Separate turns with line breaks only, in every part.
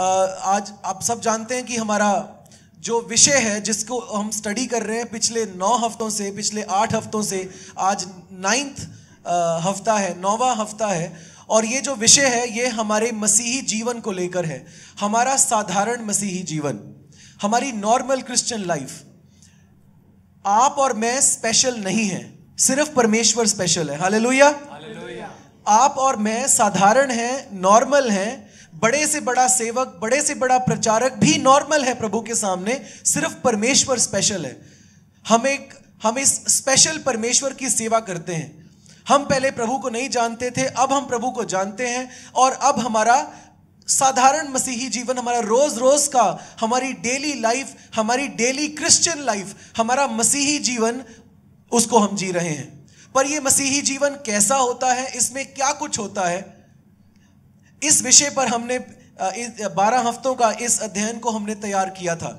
आज आप सब जानते हैं कि हमारा जो विषय है जिसको हम स्टडी कर रहे हैं पिछले नौ हफ्तों से पिछले आठ हफ्तों से आज नाइन्थ हफ्ता है नौवा हफ्ता है और ये जो विषय है ये हमारे मसीही जीवन को लेकर है हमारा साधारण मसीही जीवन हमारी नॉर्मल क्रिश्चियन लाइफ आप और मैं स्पेशल नहीं है सिर्फ परमेश्वर स्पेशल है हालेलुया आप और मैं साधारण हैं नॉर्मल हैं बड़े से बड़ा सेवक बड़े से बड़ा प्रचारक भी नॉर्मल है प्रभु के सामने सिर्फ परमेश्वर स्पेशल है हम एक हम इस स्पेशल परमेश्वर की सेवा करते हैं हम पहले प्रभु को नहीं जानते थे अब हम प्रभु को जानते हैं और अब हमारा साधारण मसीही जीवन हमारा रोज रोज का हमारी डेली लाइफ हमारी डेली क्रिश्चियन लाइफ हमारा मसीही जीवन उसको हम जी रहे हैं पर यह मसीही जीवन कैसा होता है इसमें क्या कुछ होता है इस विषय पर हमने बारह हफ्तों का इस अध्ययन को हमने तैयार किया था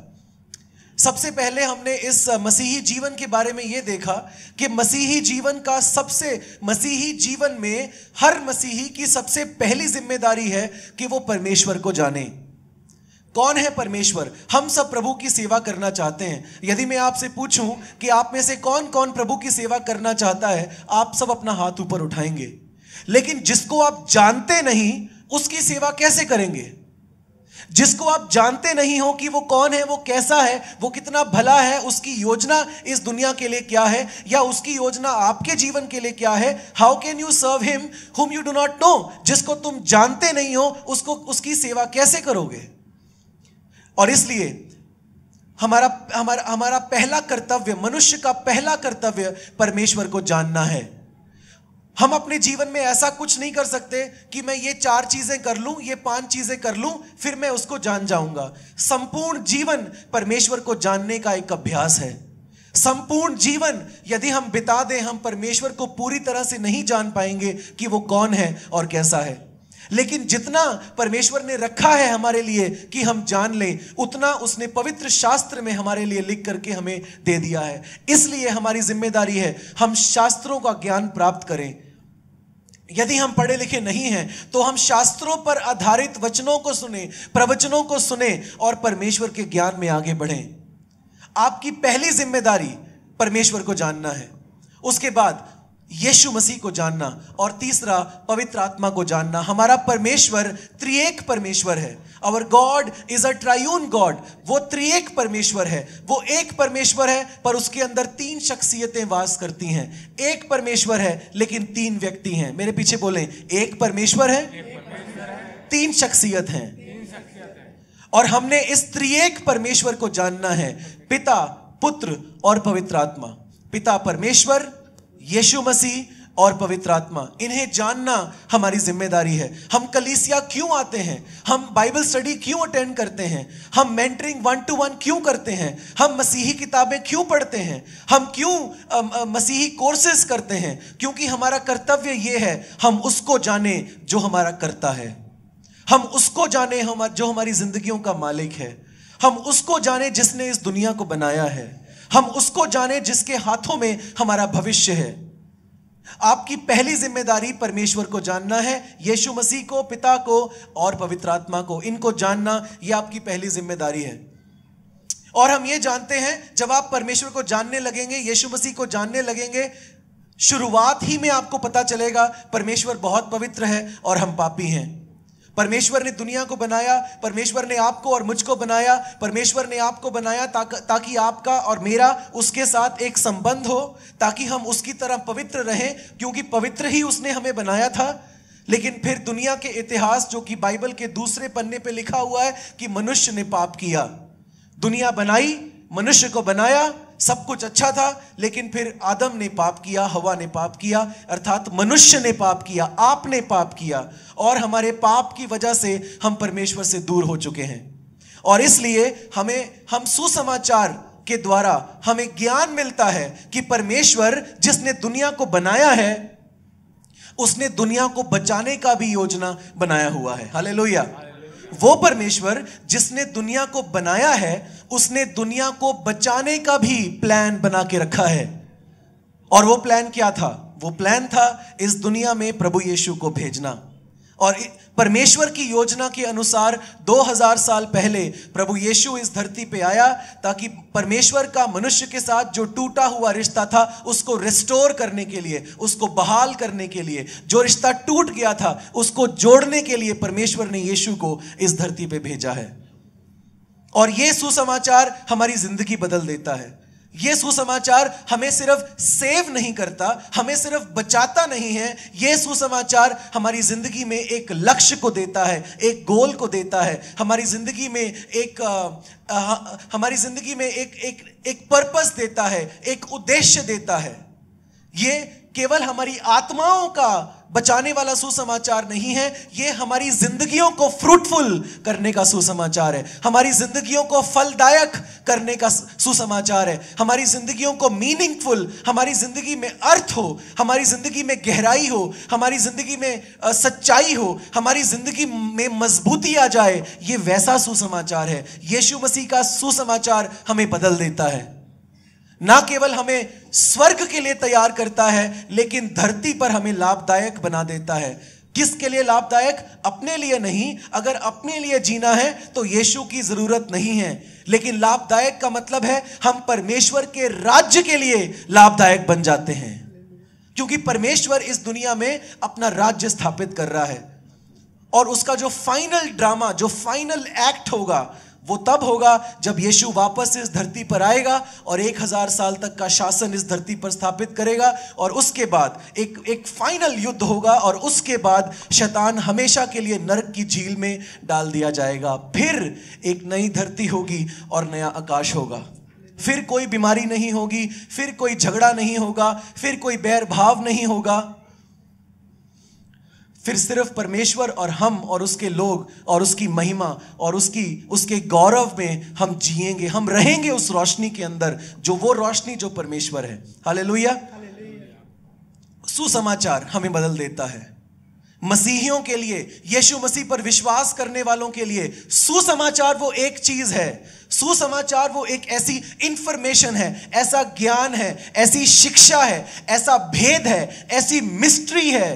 सबसे पहले हमने इस मसीही जीवन के बारे में यह देखा कि मसीही जीवन का सबसे मसीही जीवन में हर मसीही की सबसे पहली जिम्मेदारी है कि वो परमेश्वर को जाने कौन है परमेश्वर हम सब प्रभु की सेवा करना चाहते हैं यदि मैं आपसे पूछूं कि आप में से कौन कौन प्रभु की सेवा करना चाहता है आप सब अपना हाथ ऊपर उठाएंगे लेकिन जिसको आप जानते नहीं उसकी सेवा कैसे करेंगे जिसको आप जानते नहीं हो कि वो कौन है वो कैसा है वो कितना भला है उसकी योजना इस दुनिया के लिए क्या है या उसकी योजना आपके जीवन के लिए क्या है how can you serve him whom you do not know जिसको तुम जानते नहीं हो उसको उसकी सेवा कैसे करोगे और इसलिए हमारा हमारा हमारा पहला कर्तव्य मनुष्य का पहला कर्तव्य परमेश्वर को जानना है हम अपने जीवन में ऐसा कुछ नहीं कर सकते कि मैं ये चार चीजें कर लूं ये पांच चीजें कर लूं फिर मैं उसको जान जाऊंगा संपूर्ण जीवन परमेश्वर को जानने का एक अभ्यास है संपूर्ण जीवन यदि हम बिता दें हम परमेश्वर को पूरी तरह से नहीं जान पाएंगे कि वो कौन है और कैसा है लेकिन जितना परमेश्वर ने रखा है हमारे लिए कि हम जान लें उतना उसने पवित्र शास्त्र में हमारे लिए लिख करके हमें दे दिया है इसलिए हमारी जिम्मेदारी है हम शास्त्रों का ज्ञान प्राप्त करें यदि हम पढ़े लिखे नहीं हैं तो हम शास्त्रों पर आधारित वचनों को सुने प्रवचनों को सुने और परमेश्वर के ज्ञान में आगे बढ़ें आपकी पहली जिम्मेदारी परमेश्वर को जानना है उसके बाद यीशु मसीह को जानना और तीसरा पवित्र आत्मा को जानना हमारा परमेश्वर त्रिएक परमेश्वर है our God is a triune God वो त्रिएक परमेश्वर है वो एक परमेश्वर है पर उसके अंदर तीन शख्सियतें वास करती हैं एक परमेश्वर है लेकिन तीन व्यक्ति हैं मेरे पीछे बोले एक परमेश्वर है, एक परमेश्वर है। तीन शख्सियत हैं और हमने इस त्रिएक परमेश्वर को जानना है पिता पुत्र और पवित्र आत्मा पिता परमेश्वर यीशु मसीह और पवित्र आत्मा इन्हें जानना हमारी जिम्मेदारी है हम कलीसिया क्यों आते हैं हम बाइबल स्टडी क्यों अटेंड करते हैं हम मेंटरिंग वन टू वन क्यों करते हैं हम मसीही किताबें क्यों पढ़ते हैं हम क्यों मसीही कोर्सेज करते हैं क्योंकि हमारा कर्तव्य ये है हम उसको जाने जो हमारा करता है हम उसको जाने हम जो हमारी जिंदगियों का मालिक है हम उसको जाने जिसने इस दुनिया को बनाया है हम उसको जाने जिसके हाथों में हमारा भविष्य है आपकी पहली जिम्मेदारी परमेश्वर को जानना है यीशु मसीह को पिता को और पवित्र आत्मा को इनको जानना यह आपकी पहली जिम्मेदारी है और हम ये जानते हैं जब आप परमेश्वर को जानने लगेंगे यीशु मसीह को जानने लगेंगे शुरुआत ही में आपको पता चलेगा परमेश्वर बहुत पवित्र है और हम पापी हैं परमेश्वर ने दुनिया को बनाया परमेश्वर ने आपको और मुझको बनाया परमेश्वर ने आपको बनाया ताकि आपका और मेरा उसके साथ एक संबंध हो ताकि हम उसकी तरह पवित्र रहें क्योंकि पवित्र ही उसने हमें बनाया था लेकिन फिर दुनिया के इतिहास जो कि बाइबल के दूसरे पन्ने पे लिखा हुआ है कि मनुष्य ने पाप किया दुनिया बनाई मनुष्य को बनाया सब कुछ अच्छा था लेकिन फिर आदम ने पाप किया हवा ने पाप किया अर्थात मनुष्य ने पाप किया आपने पाप किया और हमारे पाप की वजह से हम परमेश्वर से दूर हो चुके हैं और इसलिए हमें हम सुसमाचार के द्वारा हमें ज्ञान मिलता है कि परमेश्वर जिसने दुनिया को बनाया है उसने दुनिया को बचाने का भी योजना बनाया हुआ है लोहिया वो परमेश्वर जिसने दुनिया को बनाया है उसने दुनिया को बचाने का भी प्लान बना के रखा है और वो प्लान क्या था वो प्लान था इस दुनिया में प्रभु यीशु को भेजना और परमेश्वर की योजना के अनुसार 2000 साल पहले प्रभु यीशु इस धरती पे आया ताकि परमेश्वर का मनुष्य के साथ जो टूटा हुआ रिश्ता था उसको रिस्टोर करने के लिए उसको बहाल करने के लिए जो रिश्ता टूट गया था उसको जोड़ने के लिए परमेश्वर ने यीशु को इस धरती पे भेजा है और ये सुसमाचार हमारी जिंदगी बदल देता है ये सुसमाचार हमें सिर्फ सेव नहीं करता हमें सिर्फ बचाता नहीं है ये सुसमाचार हमारी जिंदगी में एक लक्ष्य को देता है एक गोल को देता है हमारी जिंदगी में एक आ, आ, हमारी जिंदगी में एक एक एक पर्पस देता है एक उद्देश्य देता है ये केवल हमारी आत्माओं का बचाने वाला सुसमाचार नहीं है ये हमारी जिंदगियों को फ्रूटफुल करने का सुसमाचार है हमारी जिंदगियों को फलदायक करने का सुसमाचार है हमारी जिंदगियों को मीनिंगफुल हमारी जिंदगी में अर्थ हो हमारी जिंदगी में गहराई हो हमारी जिंदगी में सच्चाई हो हमारी जिंदगी में मजबूती आ जाए ये वैसा सुसमाचार है यीशु मसीह का सुसमाचार हमें बदल देता है ना केवल हमें स्वर्ग के लिए तैयार करता है लेकिन धरती पर हमें लाभदायक बना देता है किसके लिए लाभदायक अपने लिए नहीं अगर अपने लिए जीना है तो यीशु की जरूरत नहीं है लेकिन लाभदायक का मतलब है हम परमेश्वर के राज्य के लिए लाभदायक बन जाते हैं क्योंकि परमेश्वर इस दुनिया में अपना राज्य स्थापित कर रहा है और उसका जो फाइनल ड्रामा जो फाइनल एक्ट होगा वो तब होगा जब यीशु वापस इस धरती पर आएगा और एक हजार साल तक का शासन इस धरती पर स्थापित करेगा और उसके बाद एक एक फाइनल युद्ध होगा और उसके बाद शैतान हमेशा के लिए नरक की झील में डाल दिया जाएगा फिर एक नई धरती होगी और नया आकाश होगा फिर कोई बीमारी नहीं होगी फिर कोई झगड़ा नहीं होगा फिर कोई बैर भाव नहीं होगा फिर सिर्फ परमेश्वर और हम और उसके लोग और उसकी महिमा और उसकी उसके गौरव में हम जिएंगे हम रहेंगे उस रोशनी के अंदर जो वो रोशनी जो परमेश्वर है हाले सुसमाचार हमें बदल देता है मसीहियों के लिए यीशु मसीह पर विश्वास करने वालों के लिए सुसमाचार वो एक चीज है सुसमाचार वो एक ऐसी इंफॉर्मेशन है ऐसा ज्ञान है ऐसी शिक्षा है ऐसा भेद है ऐसी मिस्ट्री है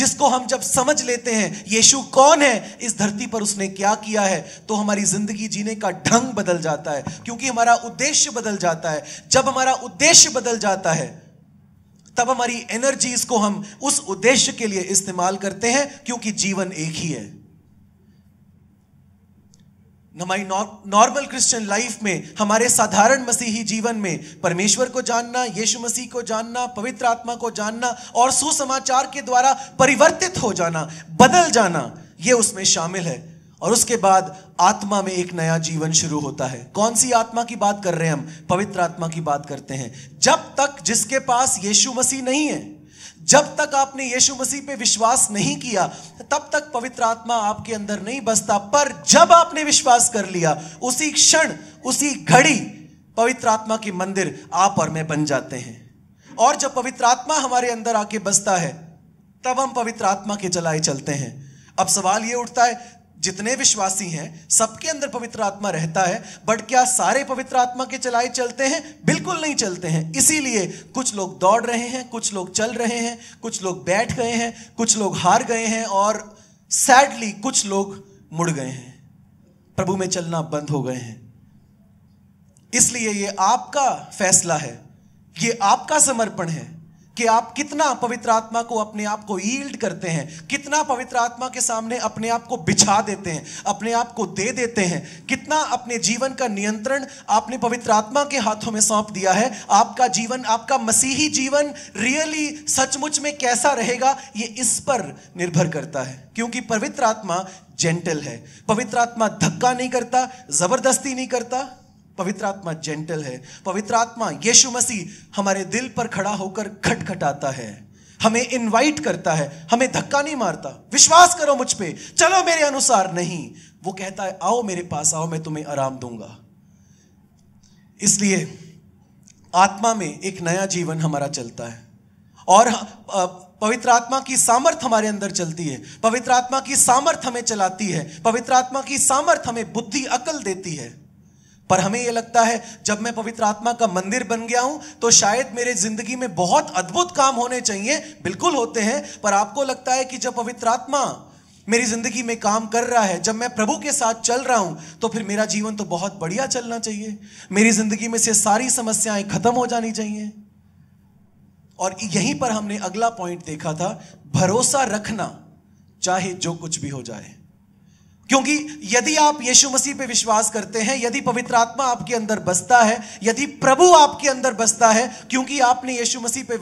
जिसको हम जब समझ लेते हैं यीशु कौन है इस धरती पर उसने क्या किया है तो हमारी जिंदगी जीने का ढंग बदल जाता है क्योंकि हमारा उद्देश्य बदल जाता है जब हमारा उद्देश्य बदल जाता है तब हमारी एनर्जीज को हम उस उद्देश्य के लिए इस्तेमाल करते हैं क्योंकि जीवन एक ही है हमारी नॉर्मल क्रिश्चियन लाइफ में हमारे साधारण मसीही जीवन में परमेश्वर को जानना यीशु मसीह को जानना पवित्र आत्मा को जानना और सुसमाचार के द्वारा परिवर्तित हो जाना बदल जाना ये उसमें शामिल है और उसके बाद आत्मा में एक नया जीवन शुरू होता है कौन सी आत्मा की बात कर रहे हैं हम पवित्र आत्मा की बात करते हैं जब तक जिसके पास यीशु मसीह नहीं है जब तक आपने यीशु मसीह पे विश्वास नहीं किया तब तक पवित्र आत्मा आपके अंदर नहीं बसता पर जब आपने विश्वास कर लिया उसी क्षण उसी घड़ी पवित्र आत्मा के मंदिर आप और मैं बन जाते हैं और जब पवित्र आत्मा हमारे अंदर आके बसता है तब हम पवित्र आत्मा के जलाए चलते हैं अब सवाल यह उठता है जितने विश्वासी हैं सबके अंदर पवित्र आत्मा रहता है बट क्या सारे पवित्र आत्मा के चलाए चलते हैं बिल्कुल नहीं चलते हैं इसीलिए कुछ लोग दौड़ रहे हैं कुछ लोग चल रहे हैं कुछ लोग बैठ गए हैं कुछ लोग हार गए हैं और सैडली कुछ लोग मुड़ गए हैं प्रभु में चलना बंद हो गए हैं इसलिए ये आपका फैसला है ये आपका समर्पण है कि आप कितना पवित्र आत्मा को अपने आप को ईल्ड करते हैं कितना पवित्र आत्मा के सामने अपने आप को बिछा देते हैं अपने आप को दे देते हैं कितना अपने जीवन का नियंत्रण आपने पवित्र आत्मा के हाथों में सौंप दिया है आपका जीवन आपका मसीही जीवन रियली सचमुच में कैसा रहेगा ये इस पर निर्भर करता है क्योंकि पवित्र आत्मा जेंटल है पवित्र आत्मा धक्का नहीं करता जबरदस्ती नहीं करता पवित्र आत्मा जेंटल है पवित्र आत्मा यीशु मसीह हमारे दिल पर खड़ा होकर खटखटाता है हमें इनवाइट करता है हमें धक्का नहीं मारता विश्वास करो मुझ पे चलो मेरे अनुसार नहीं वो कहता है आओ मेरे पास आओ मैं तुम्हें आराम दूंगा इसलिए आत्मा में एक नया जीवन हमारा चलता है और पवित्र आत्मा की सामर्थ हमारे अंदर चलती है पवित्र आत्मा की सामर्थ हमें चलाती है पवित्र आत्मा की सामर्थ हमें बुद्धि अकल देती है पर हमें यह लगता है जब मैं पवित्र आत्मा का मंदिर बन गया हूं तो शायद मेरे जिंदगी में बहुत अद्भुत काम होने चाहिए बिल्कुल होते हैं पर आपको लगता है कि जब पवित्र आत्मा मेरी जिंदगी में काम कर रहा है जब मैं प्रभु के साथ चल रहा हूं तो फिर मेरा जीवन तो बहुत बढ़िया चलना चाहिए मेरी जिंदगी में से सारी समस्याएं खत्म हो जानी चाहिए और यहीं पर हमने अगला पॉइंट देखा था भरोसा रखना चाहे जो कुछ भी हो जाए क्योंकि यदि आप यीशु मसीह पे विश्वास करते हैं यदि पवित्र आत्मा आपके अंदर बसता है यदि प्रभु आपके अंदर बसता है क्योंकि आपने यीशु मसीह पे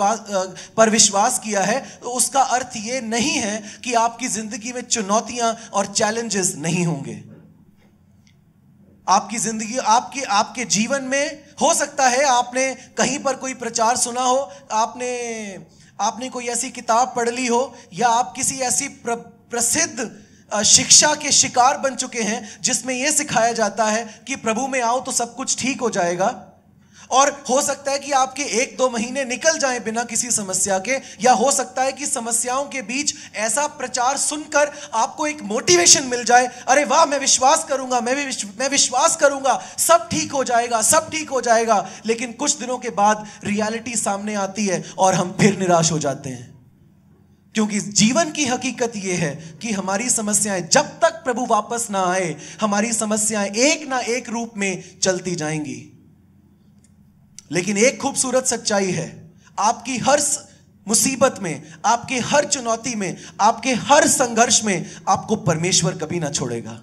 पर विश्वास किया है तो उसका अर्थ ये नहीं है कि आपकी जिंदगी में चुनौतियां और चैलेंजेस नहीं होंगे आपकी जिंदगी आपके आपके जीवन में हो सकता है आपने कहीं पर कोई प्रचार सुना हो आपने आपने कोई ऐसी किताब पढ़ ली हो या आप किसी ऐसी प्र, प्रसिद्ध शिक्षा के शिकार बन चुके हैं जिसमें यह सिखाया जाता है कि प्रभु में आओ तो सब कुछ ठीक हो जाएगा और हो सकता है कि आपके एक दो महीने निकल जाएं बिना किसी समस्या के या हो सकता है कि समस्याओं के बीच ऐसा प्रचार सुनकर आपको एक मोटिवेशन मिल जाए अरे वाह मैं विश्वास करूंगा मैं भी मैं विश्वास करूंगा सब ठीक हो जाएगा सब ठीक हो जाएगा लेकिन कुछ दिनों के बाद रियलिटी सामने आती है और हम फिर निराश हो जाते हैं क्योंकि जीवन की हकीकत यह है कि हमारी समस्याएं जब तक प्रभु वापस ना आए हमारी समस्याएं एक ना एक रूप में चलती जाएंगी लेकिन एक खूबसूरत सच्चाई है आपकी हर मुसीबत में आपके हर चुनौती में आपके हर संघर्ष में आपको परमेश्वर कभी ना छोड़ेगा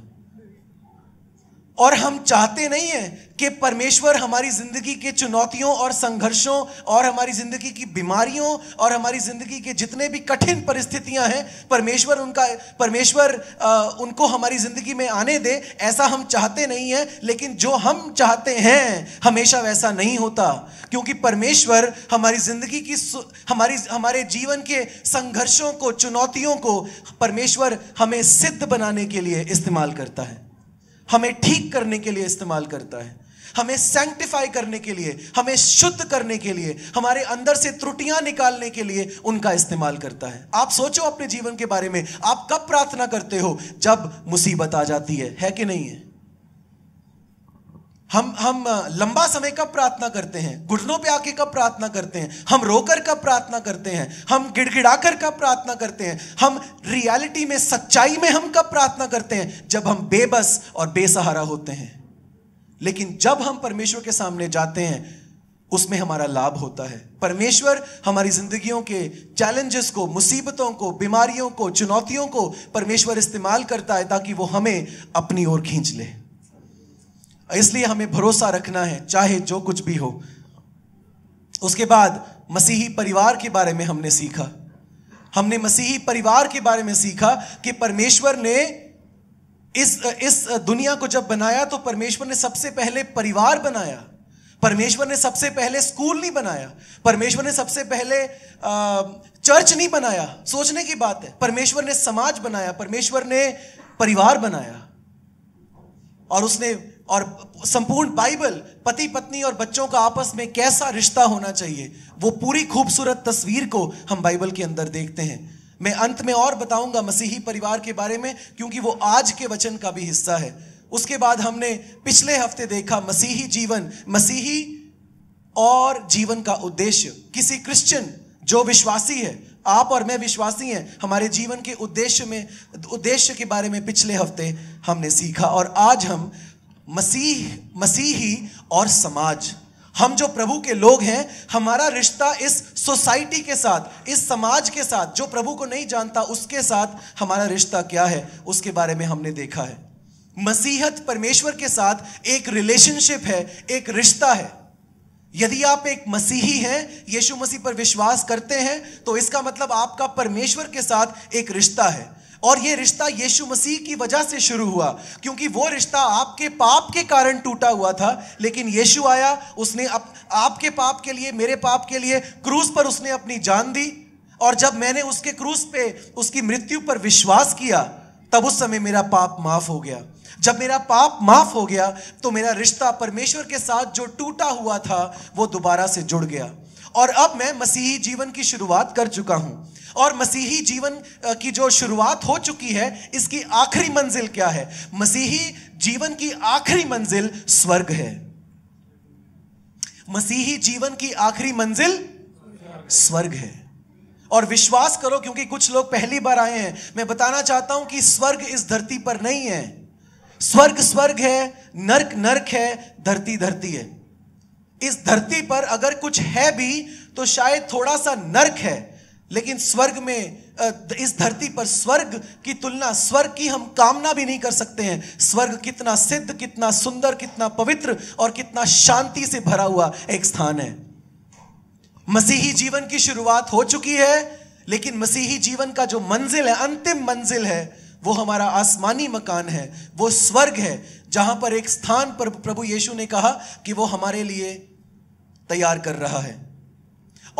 और हम चाहते नहीं हैं कि परमेश्वर हमारी जिंदगी के चुनौतियों और संघर्षों और हमारी जिंदगी की बीमारियों और हमारी जिंदगी के जितने भी कठिन परिस्थितियां हैं परमेश्वर उनका परमेश्वर उनको हमारी जिंदगी में आने दे ऐसा हम चाहते नहीं हैं लेकिन जो हम चाहते हैं हमेशा वैसा नहीं होता क्योंकि परमेश्वर हमारी जिंदगी की हमारी हमारे जीवन के संघर्षों को चुनौतियों को परमेश्वर हमें सिद्ध बनाने के लिए इस्तेमाल करता है हमें ठीक करने के लिए इस्तेमाल करता है हमें सैंक्टिफाई करने के लिए हमें शुद्ध करने के लिए हमारे अंदर से त्रुटियां निकालने के लिए उनका इस्तेमाल करता है आप सोचो अपने जीवन के बारे में आप कब प्रार्थना करते हो जब मुसीबत आ जाती है है कि नहीं है हम हम लंबा समय कब प्रार्थना करते हैं घुटनों पे आके कब प्रार्थना करते हैं हम रोकर कब प्रार्थना करते हैं हम गिड़गिड़ाकर कब प्रार्थना करते हैं हम रियलिटी में सच्चाई में हम कब प्रार्थना करते हैं जब हम बेबस और बेसहारा होते हैं लेकिन जब हम परमेश्वर के सामने जाते हैं उसमें हमारा लाभ होता है परमेश्वर हमारी जिंदगियों के चैलेंजेस को मुसीबतों को बीमारियों को चुनौतियों को परमेश्वर इस्तेमाल करता है ताकि वो हमें अपनी ओर खींच ले इसलिए हमें भरोसा रखना है चाहे जो कुछ भी हो उसके बाद मसीही परिवार के बारे में हमने सीखा हमने मसीही परिवार के बारे में सीखा कि परमेश्वर ने इस इस दुनिया को जब बनाया तो परमेश्वर ने सबसे पहले परिवार बनाया परमेश्वर ने सबसे पहले स्कूल नहीं बनाया परमेश्वर ने सबसे पहले चर्च नहीं बनाया सोचने की बात है परमेश्वर ने समाज बनाया परमेश्वर ने परिवार बनाया और उसने और संपूर्ण बाइबल पति पत्नी और बच्चों का आपस में कैसा रिश्ता होना चाहिए वो पूरी खूबसूरत तस्वीर को हम बाइबल के अंदर देखते हैं मैं अंत में और बताऊंगा मसीही परिवार के बारे में क्योंकि वो आज के वचन का भी हिस्सा है उसके बाद हमने पिछले हफ्ते देखा मसीही जीवन मसीही और जीवन का उद्देश्य किसी क्रिश्चियन जो विश्वासी है आप और मैं विश्वासी हैं हमारे जीवन के उद्देश्य में उद्देश्य के बारे में पिछले हफ्ते हमने सीखा और आज हम मसीह मसीही और समाज हम जो प्रभु के लोग हैं हमारा रिश्ता इस सोसाइटी के साथ इस समाज के साथ जो प्रभु को नहीं जानता उसके साथ हमारा रिश्ता क्या है उसके बारे में हमने देखा है मसीहत परमेश्वर के साथ एक रिलेशनशिप है एक रिश्ता है यदि आप एक मसीही हैं यीशु मसीह पर विश्वास करते हैं तो इसका मतलब आपका परमेश्वर के साथ एक रिश्ता है और ये रिश्ता यीशु मसीह की वजह से शुरू हुआ क्योंकि वो रिश्ता आपके पाप के कारण टूटा हुआ था लेकिन यीशु आया उसने अप, आपके पाप के लिए मेरे पाप के लिए क्रूज पर उसने अपनी जान दी और जब मैंने उसके क्रूज पे उसकी मृत्यु पर विश्वास किया तब उस समय मेरा पाप माफ हो गया जब मेरा पाप माफ हो गया तो मेरा रिश्ता परमेश्वर के साथ जो टूटा हुआ था वो दोबारा से जुड़ गया और अब मैं मसीही जीवन की शुरुआत कर चुका हूं और मसीही जीवन की जो शुरुआत हो चुकी है इसकी आखिरी मंजिल क्या है मसीही जीवन की आखिरी मंजिल स्वर्ग है मसीही जीवन की आखिरी मंजिल स्वर्ग है और विश्वास करो क्योंकि कुछ लोग पहली बार आए हैं मैं बताना चाहता हूं कि स्वर्ग इस धरती पर नहीं है स्वर्ग स्वर्ग है नरक नरक है धरती धरती है इस धरती पर अगर कुछ है भी तो शायद थोड़ा सा नरक है लेकिन स्वर्ग में इस धरती पर स्वर्ग की तुलना स्वर्ग की हम कामना भी नहीं कर सकते हैं स्वर्ग कितना सिद्ध कितना सुंदर कितना पवित्र और कितना शांति से भरा हुआ एक स्थान है मसीही जीवन की शुरुआत हो चुकी है लेकिन मसीही जीवन का जो मंजिल है अंतिम मंजिल है वो हमारा आसमानी मकान है वो स्वर्ग है जहां पर एक स्थान पर प्रभु यीशु ने कहा कि वो हमारे लिए तैयार कर रहा है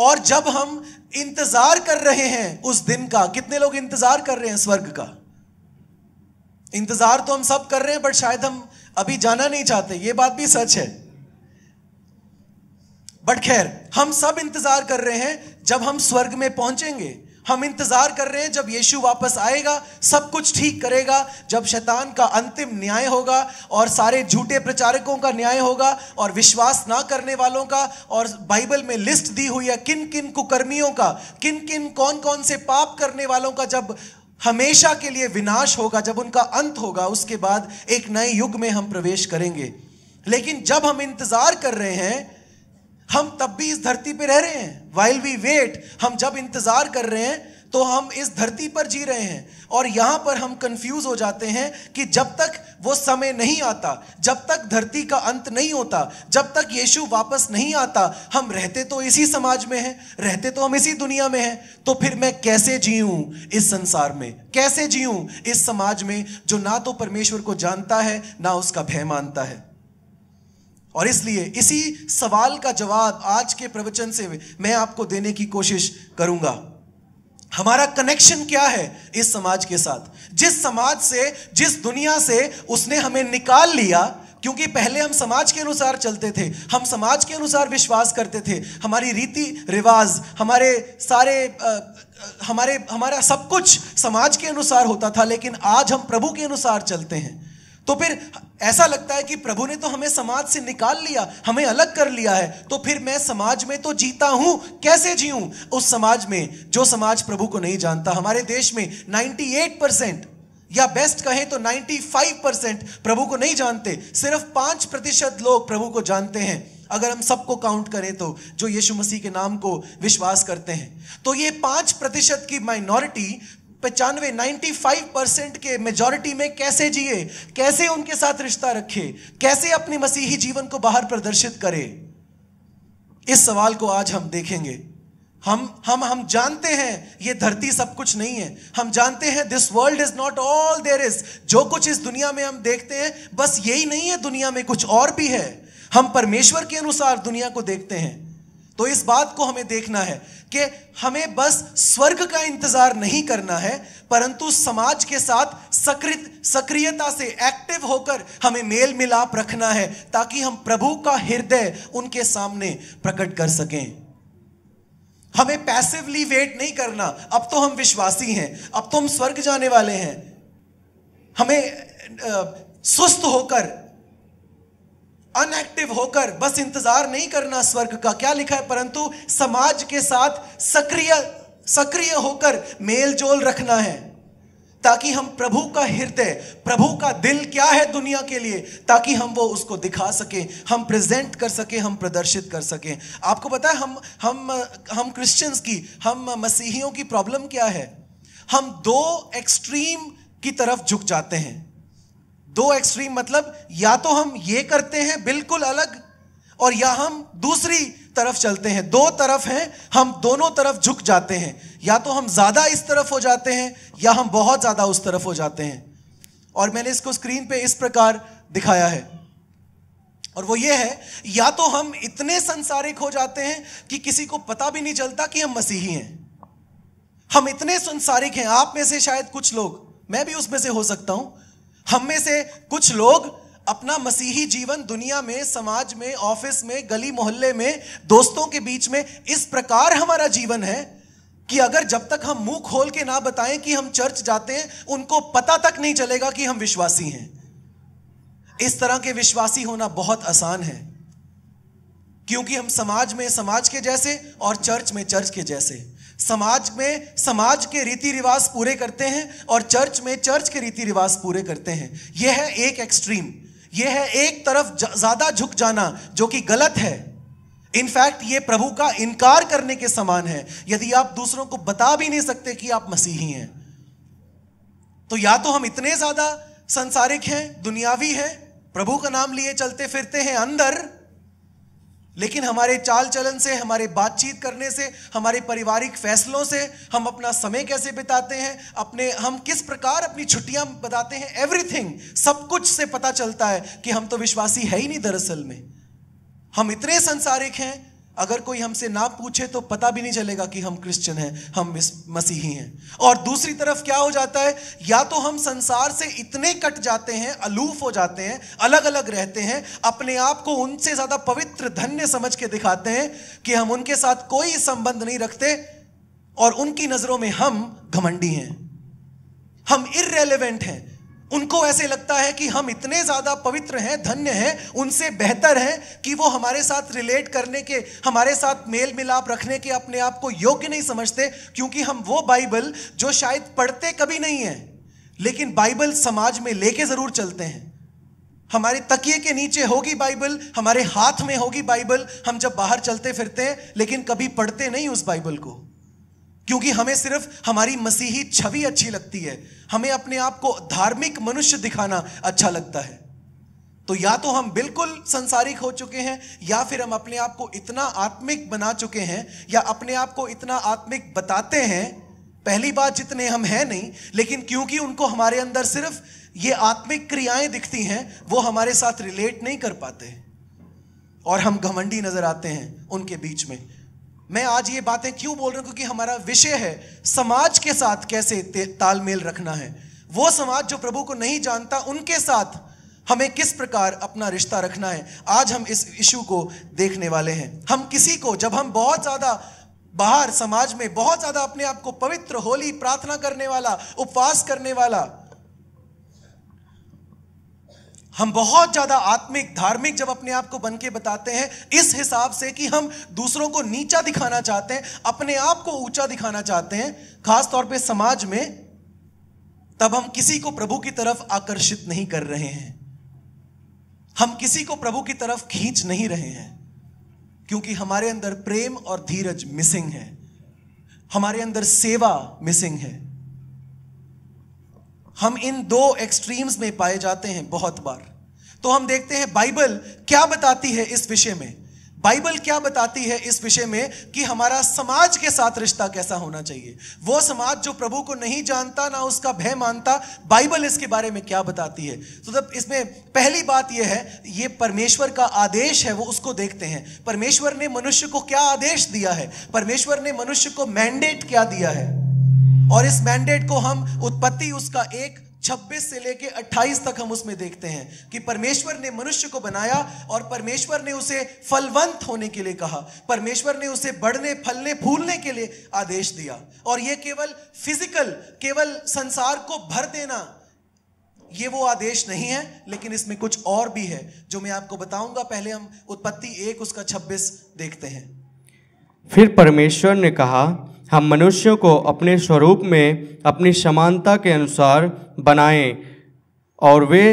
और जब हम इंतजार कर रहे हैं उस दिन का कितने लोग इंतजार कर रहे हैं स्वर्ग का इंतजार तो हम सब कर रहे हैं बट शायद हम अभी जाना नहीं चाहते ये बात भी सच है बट खैर हम सब इंतजार कर रहे हैं जब हम स्वर्ग में पहुंचेंगे हम इंतजार कर रहे हैं जब यीशु वापस आएगा सब कुछ ठीक करेगा जब शैतान का अंतिम न्याय होगा और सारे झूठे प्रचारकों का न्याय होगा और विश्वास ना करने वालों का और बाइबल में लिस्ट दी हुई है किन किन कुकर्मियों का किन किन कौन कौन से पाप करने वालों का जब हमेशा के लिए विनाश होगा जब उनका अंत होगा उसके बाद एक नए युग में हम प्रवेश करेंगे लेकिन जब हम इंतजार कर रहे हैं हम तब भी इस धरती पे रह रहे हैं वाइल वी वेट हम जब इंतज़ार कर रहे हैं तो हम इस धरती पर जी रहे हैं और यहां पर हम कंफ्यूज हो जाते हैं कि जब तक वो समय नहीं आता जब तक धरती का अंत नहीं होता जब तक यीशु वापस नहीं आता हम रहते तो इसी समाज में हैं रहते तो हम इसी दुनिया में हैं तो फिर मैं कैसे जीऊं इस संसार में कैसे जीऊं इस समाज में जो ना तो परमेश्वर को जानता है ना उसका भय मानता है और इसलिए इसी सवाल का जवाब आज के प्रवचन से मैं आपको देने की कोशिश करूंगा हमारा कनेक्शन क्या है इस समाज के साथ जिस समाज से जिस दुनिया से उसने हमें निकाल लिया क्योंकि पहले हम समाज के अनुसार चलते थे हम समाज के अनुसार विश्वास करते थे हमारी रीति रिवाज हमारे सारे आ, हमारे हमारा सब कुछ समाज के अनुसार होता था लेकिन आज हम प्रभु के अनुसार चलते हैं तो फिर ऐसा लगता है कि प्रभु ने तो हमें समाज से निकाल लिया हमें अलग कर लिया है तो फिर मैं समाज में तो जीता हूं कैसे जीऊ उस समाज में जो समाज प्रभु को नहीं जानता हमारे देश में 98 परसेंट या बेस्ट कहें तो 95 परसेंट प्रभु को नहीं जानते सिर्फ पांच प्रतिशत लोग प्रभु को जानते हैं अगर हम सबको काउंट करें तो जो यीशु मसीह के नाम को विश्वास करते हैं तो ये पांच प्रतिशत की माइनॉरिटी पचानवे नाइन्टी फाइव परसेंट के मेजोरिटी में कैसे जिए कैसे उनके साथ रिश्ता रखे कैसे अपने मसीही जीवन को बाहर प्रदर्शित करे इस सवाल को आज हम देखेंगे हम हम हम जानते हैं ये धरती सब कुछ नहीं है हम जानते हैं this world is not all there is जो कुछ इस दुनिया में हम देखते हैं बस यही नहीं है दुनिया में कुछ और भी है हम परमेश्वर के अनुसार दुनिया को देखते हैं तो इस बात को हमें देखना है कि हमें बस स्वर्ग का इंतजार नहीं करना है परंतु समाज के साथ सक्रित सक्रियता से एक्टिव होकर हमें मेल मिलाप रखना है ताकि हम प्रभु का हृदय उनके सामने प्रकट कर सकें हमें पैसिवली वेट नहीं करना अब तो हम विश्वासी हैं अब तो हम स्वर्ग जाने वाले हैं हमें सुस्त होकर अनएक्टिव होकर बस इंतजार नहीं करना स्वर्ग का क्या लिखा है परंतु समाज के साथ सक्रिय सक्रिय होकर मेल जोल रखना है ताकि हम प्रभु का हृदय प्रभु का दिल क्या है दुनिया के लिए ताकि हम वो उसको दिखा सकें हम प्रेजेंट कर सकें हम प्रदर्शित कर सकें आपको पता है हम हम हम क्रिश्चियंस की हम मसीहियों की प्रॉब्लम क्या है हम दो एक्सट्रीम की तरफ झुक जाते हैं दो एक्सट्रीम मतलब या तो हम ये करते हैं बिल्कुल अलग और या हम दूसरी तरफ चलते हैं दो तरफ हैं हम दोनों तरफ झुक जाते हैं या तो हम ज़्यादा इस तरफ हो जाते हैं या हम बहुत ज़्यादा उस तरफ हो जाते हैं और मैंने इसको स्क्रीन पे इस प्रकार दिखाया है और वो ये है या तो हम इतने संसारिक हो जाते हैं कि किसी को पता भी नहीं चलता कि हम मसीही हैं हम इतने संसारिक हैं आप में से शायद कुछ लोग मैं भी उसमें से हो सकता हूं हम में से कुछ लोग अपना मसीही जीवन दुनिया में समाज में ऑफिस में गली मोहल्ले में दोस्तों के बीच में इस प्रकार हमारा जीवन है कि अगर जब तक हम मुंह खोल के ना बताएं कि हम चर्च जाते हैं उनको पता तक नहीं चलेगा कि हम विश्वासी हैं इस तरह के विश्वासी होना बहुत आसान है क्योंकि हम समाज में समाज के जैसे और चर्च में चर्च के जैसे समाज में समाज के रीति रिवाज पूरे करते हैं और चर्च में चर्च के रीति रिवाज पूरे करते हैं यह है एक एक्सट्रीम यह है एक तरफ ज्यादा झुक जाना जो कि गलत है इनफैक्ट ये प्रभु का इनकार करने के समान है यदि आप दूसरों को बता भी नहीं सकते कि आप मसीही हैं तो या तो हम इतने ज्यादा संसारिक हैं दुनियावी हैं प्रभु का नाम लिए चलते फिरते हैं अंदर लेकिन हमारे चाल चलन से हमारे बातचीत करने से हमारे पारिवारिक फैसलों से हम अपना समय कैसे बिताते हैं अपने हम किस प्रकार अपनी छुट्टियां बताते हैं एवरीथिंग सब कुछ से पता चलता है कि हम तो विश्वासी है ही नहीं दरअसल में हम इतने संसारिक हैं अगर कोई हमसे ना पूछे तो पता भी नहीं चलेगा कि हम क्रिश्चियन हैं हम मसीही हैं और दूसरी तरफ क्या हो जाता है या तो हम संसार से इतने कट जाते हैं अलूफ हो जाते हैं अलग अलग रहते हैं अपने आप को उनसे ज़्यादा पवित्र धन्य समझ के दिखाते हैं कि हम उनके साथ कोई संबंध नहीं रखते और उनकी नज़रों में हम घमंडी हैं हम इरेलीवेंट हैं उनको ऐसे लगता है कि हम इतने ज़्यादा पवित्र हैं धन्य हैं उनसे बेहतर हैं कि वो हमारे साथ रिलेट करने के हमारे साथ मेल मिलाप रखने के अपने आप को योग्य नहीं समझते क्योंकि हम वो बाइबल जो शायद पढ़ते कभी नहीं हैं लेकिन बाइबल समाज में लेके ज़रूर चलते हैं हमारे तकिए के नीचे होगी बाइबल हमारे हाथ में होगी बाइबल हम जब बाहर चलते फिरते हैं लेकिन कभी पढ़ते नहीं उस बाइबल को क्योंकि हमें सिर्फ हमारी मसीही छवि अच्छी लगती है हमें अपने आप को धार्मिक मनुष्य दिखाना अच्छा लगता है तो या तो हम बिल्कुल संसारिक हो चुके हैं या फिर हम अपने आप को इतना आत्मिक बना चुके हैं या अपने आप को इतना आत्मिक बताते हैं पहली बात जितने हम हैं नहीं लेकिन क्योंकि उनको हमारे अंदर सिर्फ ये आत्मिक क्रियाएं दिखती हैं वो हमारे साथ रिलेट नहीं कर पाते और हम घमंडी नजर आते हैं उनके बीच में मैं आज ये बातें क्यों बोल रहा हूँ क्योंकि हमारा विषय है समाज के साथ कैसे तालमेल रखना है वो समाज जो प्रभु को नहीं जानता उनके साथ हमें किस प्रकार अपना रिश्ता रखना है आज हम इस इशू को देखने वाले हैं हम किसी को जब हम बहुत ज़्यादा बाहर समाज में बहुत ज़्यादा अपने आप को पवित्र होली प्रार्थना करने वाला उपवास करने वाला हम बहुत ज्यादा आत्मिक धार्मिक जब अपने आप को बन के बताते हैं इस हिसाब से कि हम दूसरों को नीचा दिखाना चाहते हैं अपने आप को ऊंचा दिखाना चाहते हैं खास तौर पे समाज में तब हम किसी को प्रभु की तरफ आकर्षित नहीं कर रहे हैं हम किसी को प्रभु की तरफ खींच नहीं रहे हैं क्योंकि हमारे अंदर प्रेम और धीरज मिसिंग है हमारे अंदर सेवा मिसिंग है हम इन दो एक्सट्रीम्स में पाए जाते हैं बहुत बार तो हम देखते हैं बाइबल क्या बताती है इस विषय में बाइबल क्या बताती है इस विषय में कि हमारा समाज के साथ रिश्ता कैसा होना चाहिए वो समाज जो प्रभु को नहीं जानता ना उसका भय मानता बाइबल इसके बारे में क्या बताती है तो जब इसमें पहली बात यह है ये परमेश्वर का आदेश है वो उसको देखते हैं परमेश्वर ने मनुष्य को क्या आदेश दिया है परमेश्वर ने मनुष्य को मैंडेट क्या दिया है और इस मैंडेट को हम उत्पत्ति उसका एक 26 से लेके 28 तक हम उसमें देखते हैं कि परमेश्वर ने मनुष्य को बनाया और परमेश्वर ने उसे फलवंत होने के लिए कहा परमेश्वर ने उसे बढ़ने फलने फूलने के लिए आदेश दिया और यह केवल फिजिकल केवल संसार को भर देना ये वो आदेश नहीं है लेकिन इसमें कुछ और भी है जो मैं आपको बताऊंगा पहले हम उत्पत्ति एक उसका छब्बीस देखते हैं
फिर परमेश्वर ने कहा हम मनुष्यों को अपने स्वरूप में अपनी समानता के अनुसार बनाएं और वे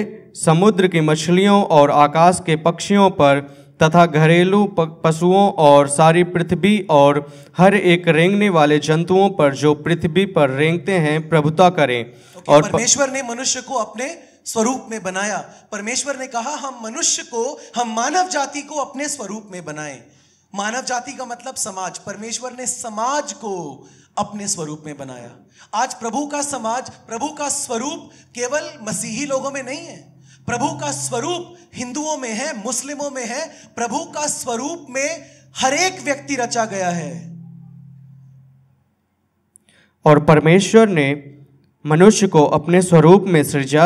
समुद्र की मछलियों और आकाश के पक्षियों पर तथा घरेलू पशुओं और सारी पृथ्वी और हर एक रेंगने वाले जंतुओं पर जो पृथ्वी पर रेंगते हैं प्रभुता करें okay, और परमेश्वर
ने मनुष्य को अपने स्वरूप में बनाया परमेश्वर ने कहा हम मनुष्य को हम मानव जाति को अपने स्वरूप में बनाएं मानव जाति का मतलब समाज परमेश्वर ने समाज को अपने स्वरूप में बनाया आज प्रभु का समाज प्रभु का स्वरूप केवल मसीही लोगों में नहीं है प्रभु का स्वरूप हिंदुओं में है मुस्लिमों में है प्रभु का स्वरूप में हर एक व्यक्ति रचा गया है
और परमेश्वर ने मनुष्य को अपने स्वरूप में सृजा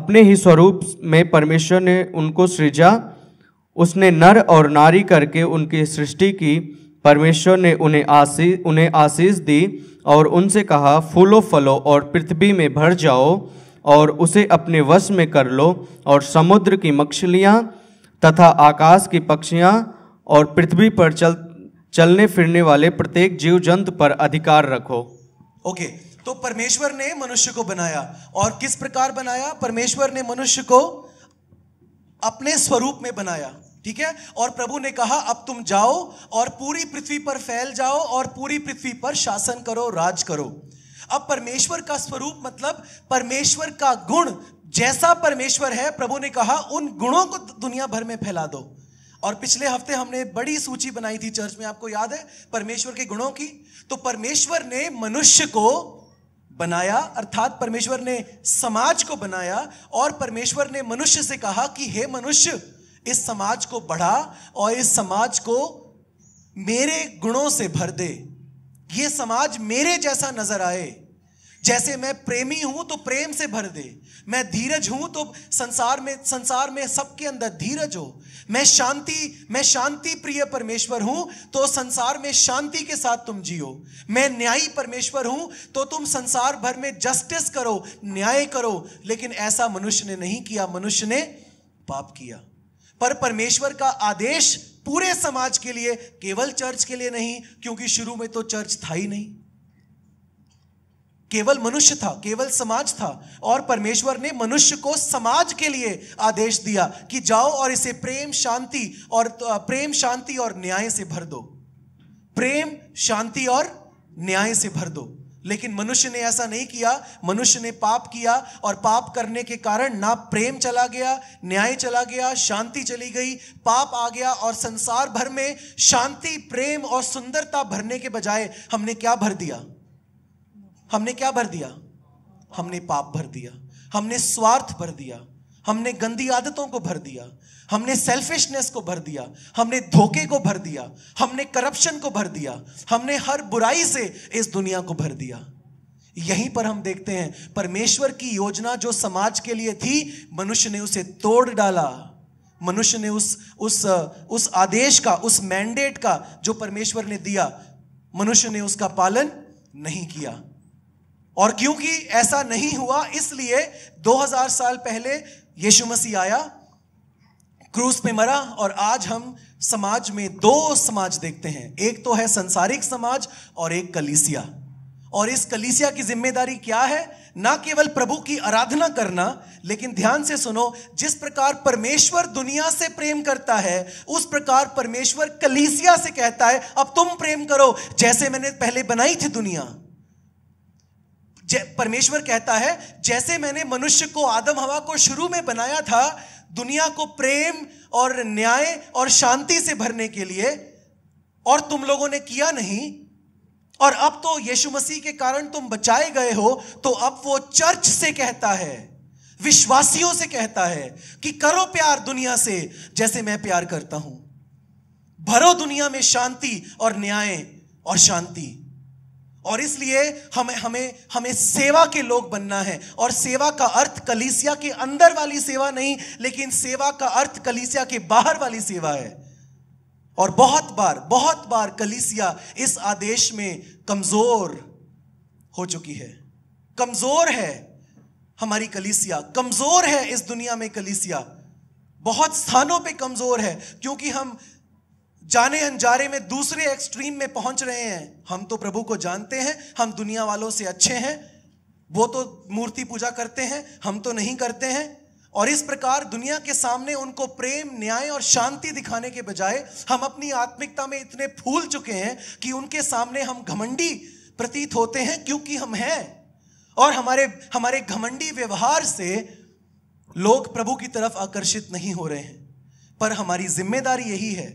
अपने ही स्वरूप में परमेश्वर ने उनको सृजा उसने नर और नारी करके उनकी सृष्टि की परमेश्वर ने उन्हें आशीष उन्हें आशीष दी और उनसे कहा फूलो फलो और पृथ्वी में भर जाओ और उसे अपने वश में कर लो और समुद्र की मछलियाँ तथा आकाश की पक्षियाँ और पृथ्वी पर चल चलने फिरने वाले प्रत्येक जीव जंतु पर अधिकार रखो
ओके okay, तो परमेश्वर ने मनुष्य को बनाया और किस प्रकार बनाया परमेश्वर ने मनुष्य को अपने स्वरूप में बनाया ठीक है और प्रभु ने कहा अब तुम जाओ और पूरी पृथ्वी पर फैल जाओ और पूरी पृथ्वी पर शासन करो राज करो अब परमेश्वर का स्वरूप मतलब परमेश्वर का गुण जैसा परमेश्वर है प्रभु ने कहा उन गुणों को दुनिया भर में फैला दो और पिछले हफ्ते हमने बड़ी सूची बनाई थी चर्च में आपको याद है परमेश्वर के गुणों की तो परमेश्वर ने मनुष्य को बनाया अर्थात परमेश्वर ने समाज को बनाया और परमेश्वर ने मनुष्य से कहा कि हे मनुष्य इस समाज को बढ़ा और इस समाज को मेरे गुणों से भर दे ये समाज मेरे जैसा नजर आए जैसे मैं प्रेमी हूं तो प्रेम से भर दे मैं धीरज हूं तो संसार में संसार में सबके अंदर धीरज हो मैं शांति मैं शांति प्रिय परमेश्वर हूं तो संसार में शांति के साथ तुम जियो मैं न्यायी परमेश्वर हूं तो तुम संसार भर में जस्टिस करो न्याय करो लेकिन ऐसा मनुष्य ने नहीं किया मनुष्य ने पाप किया पर परमेश्वर का आदेश पूरे समाज के लिए केवल चर्च के लिए नहीं क्योंकि शुरू में तो चर्च था ही नहीं केवल मनुष्य था केवल समाज था और परमेश्वर ने मनुष्य को समाज के लिए आदेश दिया कि जाओ और इसे प्रेम शांति और प्रेम शांति और न्याय से भर दो प्रेम शांति और न्याय से भर दो लेकिन मनुष्य ने ऐसा नहीं किया मनुष्य ने पाप किया और पाप करने के कारण ना प्रेम चला गया न्याय चला गया शांति चली गई पाप आ गया और संसार भर में शांति प्रेम और सुंदरता भरने के बजाय हमने क्या भर दिया हमने क्या भर दिया हमने पाप भर दिया हमने स्वार्थ भर दिया हमने गंदी आदतों को भर दिया हमने सेल्फिशनेस को भर दिया हमने धोखे को भर दिया हमने करप्शन को भर दिया हमने हर बुराई से इस दुनिया को भर दिया यहीं पर हम देखते हैं परमेश्वर की योजना जो समाज के लिए थी मनुष्य ने उसे तोड़ डाला मनुष्य ने उस उस उस आदेश का उस मैंडेट का जो परमेश्वर ने दिया मनुष्य ने उसका पालन नहीं किया और क्योंकि ऐसा नहीं हुआ इसलिए 2000 साल पहले यीशु मसीह आया क्रूस पे मरा और आज हम समाज में दो समाज देखते हैं एक तो है संसारिक समाज और एक कलीसिया और इस कलीसिया की जिम्मेदारी क्या है ना केवल प्रभु की आराधना करना लेकिन ध्यान से सुनो जिस प्रकार परमेश्वर दुनिया से प्रेम करता है उस प्रकार परमेश्वर कलीसिया से कहता है अब तुम प्रेम करो जैसे मैंने पहले बनाई थी दुनिया परमेश्वर कहता है जैसे मैंने मनुष्य को आदम हवा को शुरू में बनाया था दुनिया को प्रेम और न्याय और शांति से भरने के लिए और तुम लोगों ने किया नहीं और अब तो यीशु मसीह के कारण तुम बचाए गए हो तो अब वो चर्च से कहता है विश्वासियों से कहता है कि करो प्यार दुनिया से जैसे मैं प्यार करता हूं भरो दुनिया में शांति और न्याय और शांति और इसलिए हमें हमें हमें सेवा के लोग बनना है और सेवा का अर्थ कलीसिया के अंदर वाली सेवा नहीं लेकिन सेवा का अर्थ कलीसिया के बाहर वाली सेवा है और बहुत बार बहुत बार कलीसिया इस आदेश में कमजोर हो चुकी है कमजोर है हमारी कलीसिया कमजोर है इस दुनिया में कलीसिया बहुत स्थानों पे कमजोर है क्योंकि हम जाने अनजाने में दूसरे एक्सट्रीम में पहुंच रहे हैं हम तो प्रभु को जानते हैं हम दुनिया वालों से अच्छे हैं वो तो मूर्ति पूजा करते हैं हम तो नहीं करते हैं और इस प्रकार दुनिया के सामने उनको प्रेम न्याय और शांति दिखाने के बजाय हम अपनी आत्मिकता में इतने फूल चुके हैं कि उनके सामने हम घमंडी प्रतीत होते हैं क्योंकि हम हैं और हमारे हमारे घमंडी व्यवहार से लोग प्रभु की तरफ आकर्षित नहीं हो रहे हैं पर हमारी जिम्मेदारी यही है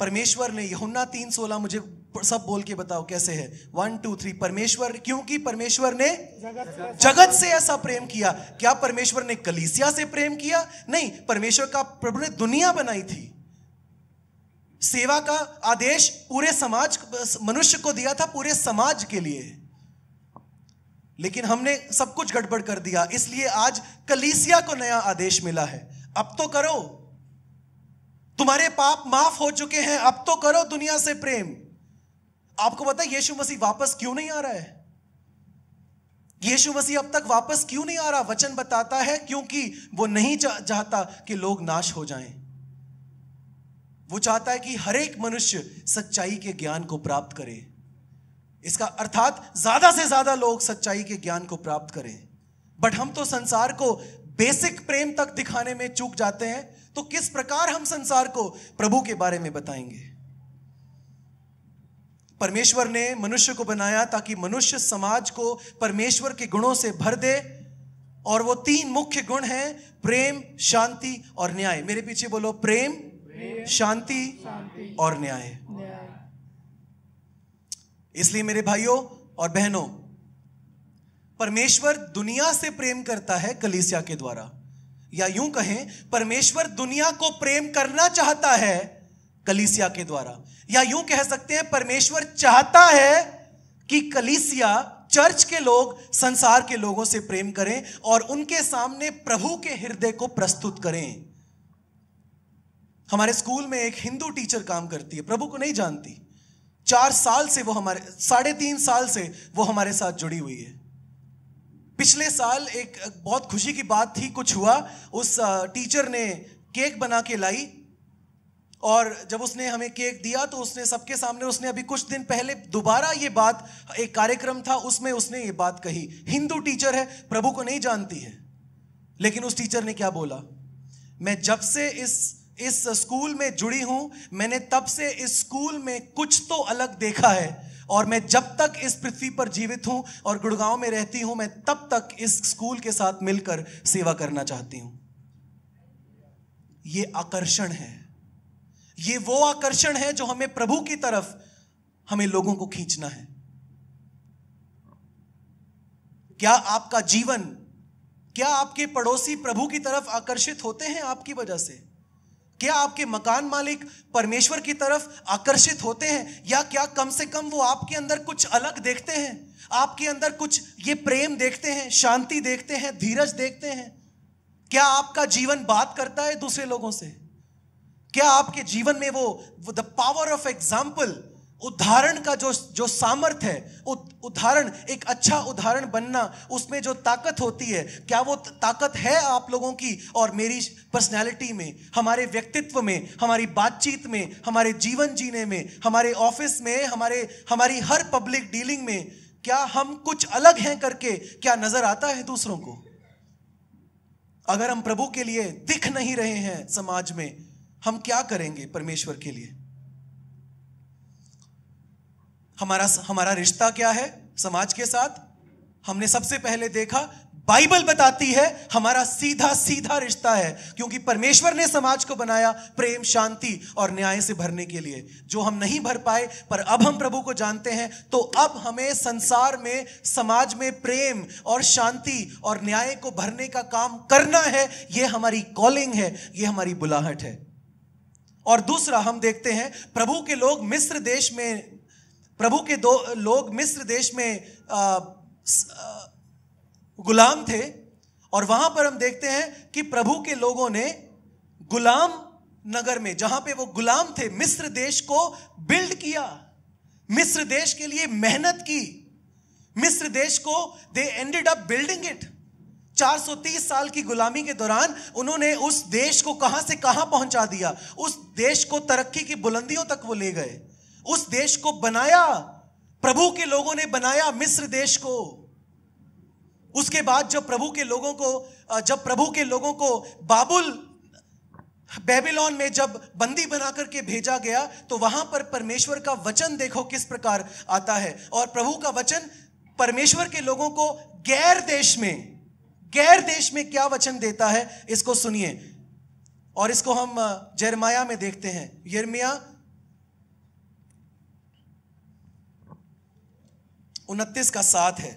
परमेश्वर ने यहुन्ना तीन सोलह मुझे सब बोल के बताओ कैसे है वन टू थ्री परमेश्वर क्योंकि परमेश्वर ने जगत, जगत से ऐसा प्रेम किया क्या परमेश्वर ने कलीसिया से प्रेम किया नहीं परमेश्वर का प्रभु ने दुनिया बनाई थी सेवा का आदेश पूरे समाज मनुष्य को दिया था पूरे समाज के लिए लेकिन हमने सब कुछ गड़बड़ कर दिया इसलिए आज कलीसिया को नया आदेश मिला है अब तो करो तुम्हारे पाप माफ हो चुके हैं अब तो करो दुनिया से प्रेम आपको पता है यीशु मसीह वापस क्यों नहीं आ रहा है यीशु मसीह अब तक वापस क्यों नहीं आ रहा वचन बताता है क्योंकि वो नहीं चाहता कि लोग नाश हो जाएं वो चाहता है कि हर एक मनुष्य सच्चाई के ज्ञान को प्राप्त करे इसका अर्थात ज्यादा से ज्यादा लोग सच्चाई के ज्ञान को प्राप्त करें बट हम तो संसार को बेसिक प्रेम तक दिखाने में चूक जाते हैं तो किस प्रकार हम संसार को प्रभु के बारे में बताएंगे परमेश्वर ने मनुष्य को बनाया ताकि मनुष्य समाज को परमेश्वर के गुणों से भर दे और वो तीन मुख्य गुण हैं प्रेम शांति और न्याय मेरे पीछे बोलो प्रेम, प्रेम शांति, और न्याय। इसलिए मेरे भाइयों और बहनों परमेश्वर दुनिया से प्रेम करता है कलीसिया के द्वारा या यूं कहें परमेश्वर दुनिया को प्रेम करना चाहता है कलीसिया के द्वारा या यूं कह सकते हैं परमेश्वर चाहता है कि कलीसिया चर्च के लोग संसार के लोगों से प्रेम करें और उनके सामने प्रभु के हृदय को प्रस्तुत करें हमारे स्कूल में एक हिंदू टीचर काम करती है प्रभु को नहीं जानती चार साल से वो हमारे साढ़े तीन साल से वो हमारे साथ जुड़ी हुई है पिछले साल एक बहुत खुशी की बात थी कुछ हुआ उस टीचर ने केक बना के लाई और जब उसने हमें केक दिया तो उसने सबके सामने उसने अभी कुछ दिन पहले दोबारा ये बात एक कार्यक्रम था उसमें उसने ये बात कही हिंदू टीचर है प्रभु को नहीं जानती है लेकिन उस टीचर ने क्या बोला मैं जब से इस इस स्कूल में जुड़ी हूं मैंने तब से इस स्कूल में कुछ तो अलग देखा है और मैं जब तक इस पृथ्वी पर जीवित हूं और गुड़गांव में रहती हूं मैं तब तक इस स्कूल के साथ मिलकर सेवा करना चाहती हूं ये आकर्षण है ये वो आकर्षण है जो हमें प्रभु की तरफ हमें लोगों को खींचना है क्या आपका जीवन क्या आपके पड़ोसी प्रभु की तरफ आकर्षित होते हैं आपकी वजह से क्या आपके मकान मालिक परमेश्वर की तरफ आकर्षित होते हैं या क्या कम से कम वो आपके अंदर कुछ अलग देखते हैं आपके अंदर कुछ ये प्रेम देखते हैं शांति देखते हैं धीरज देखते हैं क्या आपका जीवन बात करता है दूसरे लोगों से क्या आपके जीवन में वो द पावर ऑफ एग्जाम्पल उदाहरण का जो जो सामर्थ्य है उदाहरण एक अच्छा उदाहरण बनना उसमें जो ताकत होती है क्या वो ताकत है आप लोगों की और मेरी पर्सनालिटी में हमारे व्यक्तित्व में हमारी बातचीत में हमारे जीवन जीने में हमारे ऑफिस में हमारे हमारी हर पब्लिक डीलिंग में क्या हम कुछ अलग हैं करके क्या नजर आता है दूसरों को अगर हम प्रभु के लिए दिख नहीं रहे हैं समाज में हम क्या करेंगे परमेश्वर के लिए हमारा हमारा रिश्ता क्या है समाज के साथ हमने सबसे पहले देखा बाइबल बताती है हमारा सीधा सीधा रिश्ता है क्योंकि परमेश्वर ने समाज को बनाया प्रेम शांति और न्याय से भरने के लिए जो हम नहीं भर पाए पर अब हम प्रभु को जानते हैं तो अब हमें संसार में समाज में प्रेम और शांति और न्याय को भरने का काम करना है ये हमारी कॉलिंग है ये हमारी बुलाहट है और दूसरा हम देखते हैं प्रभु के लोग मिस्र देश में प्रभु के दो लोग मिस्र देश में आ, आ, गुलाम थे और वहां पर हम देखते हैं कि प्रभु के लोगों ने गुलाम नगर में जहां पे वो गुलाम थे मिस्र देश को बिल्ड किया मिस्र देश के लिए मेहनत की मिस्र देश को they ended up building it 430 साल की गुलामी के दौरान उन्होंने उस देश को कहां से कहां पहुंचा दिया उस देश को तरक्की की बुलंदियों तक वो ले गए उस देश को बनाया प्रभु के लोगों ने बनाया मिस्र देश को उसके बाद जब प्रभु के लोगों को जब प्रभु के लोगों को बाबुल बेबीलोन में जब बंदी बनाकर के भेजा गया तो वहां पर परमेश्वर का वचन देखो किस प्रकार आता है और प्रभु का वचन परमेश्वर के लोगों को गैर देश में गैर देश में क्या वचन देता है इसको सुनिए और इसको हम जरमाया में देखते हैं यरमिया उनतीस का सात है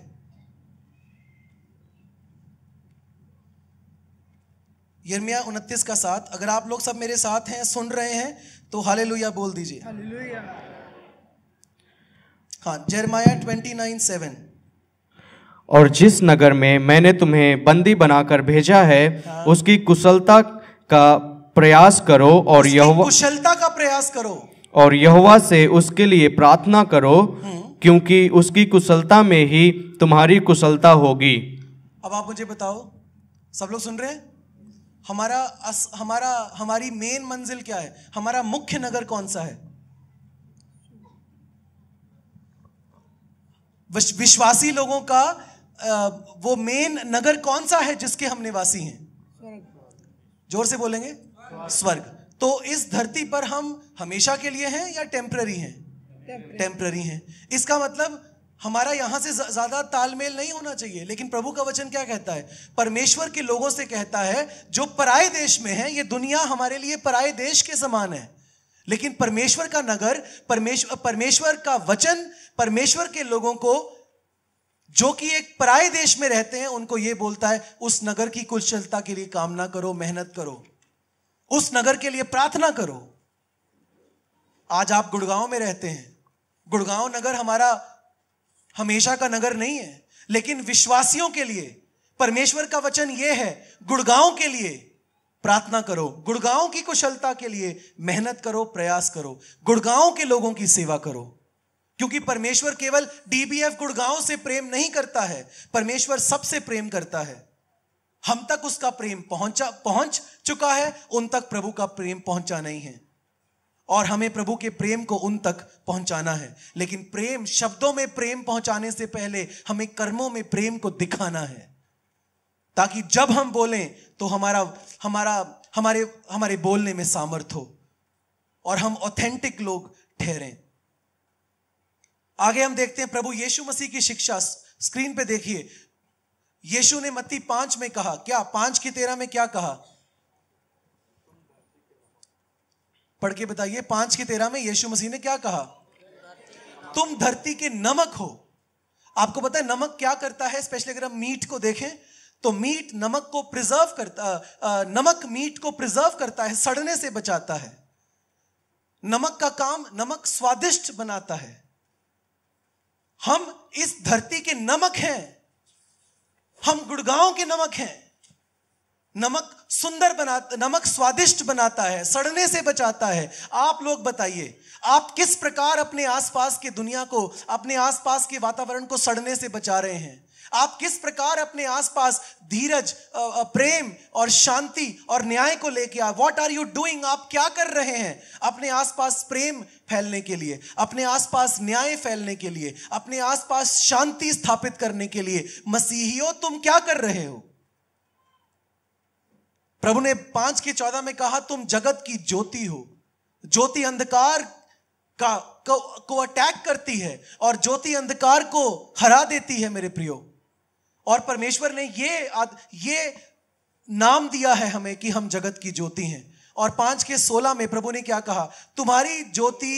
यर्मिया उनतीस का सात अगर आप लोग सब मेरे साथ हैं सुन रहे हैं तो हाले बोल दीजिए हाँ जरमाया ट्वेंटी नाइन सेवन
और जिस नगर में मैंने तुम्हें बंदी बनाकर भेजा है हाँ। उसकी कुशलता का प्रयास करो और यहोवा
कुशलता का प्रयास करो
और यहोवा से उसके लिए प्रार्थना करो हम्म। क्योंकि उसकी कुशलता में ही तुम्हारी कुशलता होगी
अब आप मुझे बताओ सब लोग सुन रहे हैं हमारा अस, हमारा हमारी मेन मंजिल क्या है हमारा मुख्य नगर कौन सा है विश्वासी लोगों का वो मेन नगर कौन सा है जिसके हम निवासी
हैं
जोर से बोलेंगे स्वर्ग तो इस धरती पर हम हमेशा के लिए हैं या टेम्पररी हैं
टेम्प्ररी
हैं इसका मतलब हमारा यहाँ से ज़्यादा तालमेल नहीं होना चाहिए लेकिन प्रभु का वचन क्या कहता है परमेश्वर के लोगों से कहता है जो पराए देश में है ये दुनिया हमारे लिए पराए देश के समान है लेकिन परमेश्वर का नगर परमेश्वर परमेश्वर का वचन परमेश्वर के लोगों को जो कि एक पराए देश में रहते हैं उनको यह बोलता है उस नगर की कुशलता के लिए कामना करो मेहनत करो उस नगर के लिए प्रार्थना करो आज आप गुड़गांव में रहते हैं गुड़गांव नगर हमारा हमेशा का नगर नहीं है लेकिन विश्वासियों के लिए परमेश्वर का वचन यह है गुड़गांव के लिए प्रार्थना करो गुड़गांव की कुशलता के लिए मेहनत करो प्रयास करो गुड़गांव के लोगों की सेवा करो क्योंकि परमेश्वर केवल डीबीएफ गुड़गांव से प्रेम नहीं करता है परमेश्वर सबसे प्रेम करता है हम तक उसका प्रेम पहुंचा पहुंच चुका है उन तक प्रभु का प्रेम पहुंचा नहीं है और हमें प्रभु के प्रेम को उन तक पहुंचाना है लेकिन प्रेम शब्दों में प्रेम पहुंचाने से पहले हमें कर्मों में प्रेम को दिखाना है ताकि जब हम बोलें तो हमारा हमारा हमारे हमारे बोलने में सामर्थ हो और हम ऑथेंटिक लोग ठहरें आगे हम देखते हैं प्रभु यीशु मसीह की शिक्षा स्क्रीन पे देखिए यीशु ने मत्ती पांच में कहा क्या पांच की तेरह में क्या कहा पढ़ के बताइए पांच के तेरह में यीशु मसीह ने क्या कहा तुम धरती के नमक हो आपको पता है नमक क्या करता है स्पेशली अगर हम मीट को देखें तो मीट नमक को प्रिजर्व करता नमक मीट को प्रिजर्व करता है सड़ने से बचाता है नमक का काम नमक स्वादिष्ट बनाता है हम इस धरती के नमक हैं हम गुड़गांव के नमक हैं नमक सुंदर बना नमक स्वादिष्ट बनाता है सड़ने से बचाता है आप लोग बताइए आप किस प्रकार अपने आसपास की दुनिया को अपने आसपास के वातावरण को सड़ने से बचा रहे हैं आप किस प्रकार अपने आसपास धीरज प्रेम और शांति और न्याय को लेके आ वॉट आर यू डूइंग आप क्या कर रहे हैं अपने आसपास प्रेम फैलने के लिए अपने आसपास न्याय फैलने के लिए अपने आसपास शांति स्थापित करने के लिए मसीहियों तुम क्या कर रहे हो प्रभु ने पांच के चौदह में कहा तुम जगत की ज्योति हो ज्योति अंधकार का को, को अटैक करती है और ज्योति अंधकार को हरा देती है मेरे प्रियो और परमेश्वर ने ये आद, ये नाम दिया है हमें कि हम जगत की ज्योति हैं और पांच के सोलह में प्रभु ने क्या कहा तुम्हारी ज्योति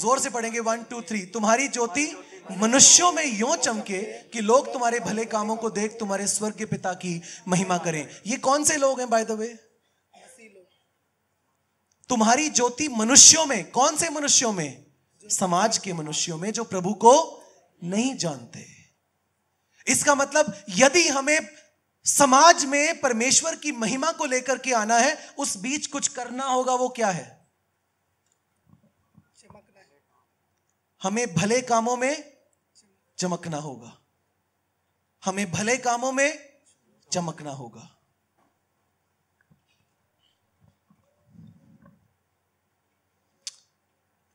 जोर से पढ़ेंगे वन टू थ्री तुम्हारी ज्योति मनुष्यों में यो चमके कि लोग तुम्हारे भले कामों को देख तुम्हारे स्वर्ग के पिता की महिमा करें ये कौन से लोग हैं बाय द वे तुम्हारी ज्योति मनुष्यों में कौन से मनुष्यों में समाज के मनुष्यों में जो प्रभु को नहीं जानते इसका मतलब यदि हमें समाज में परमेश्वर की महिमा को लेकर के आना है उस बीच कुछ करना होगा वो क्या है हमें भले कामों में चमकना होगा हमें भले कामों में चमकना होगा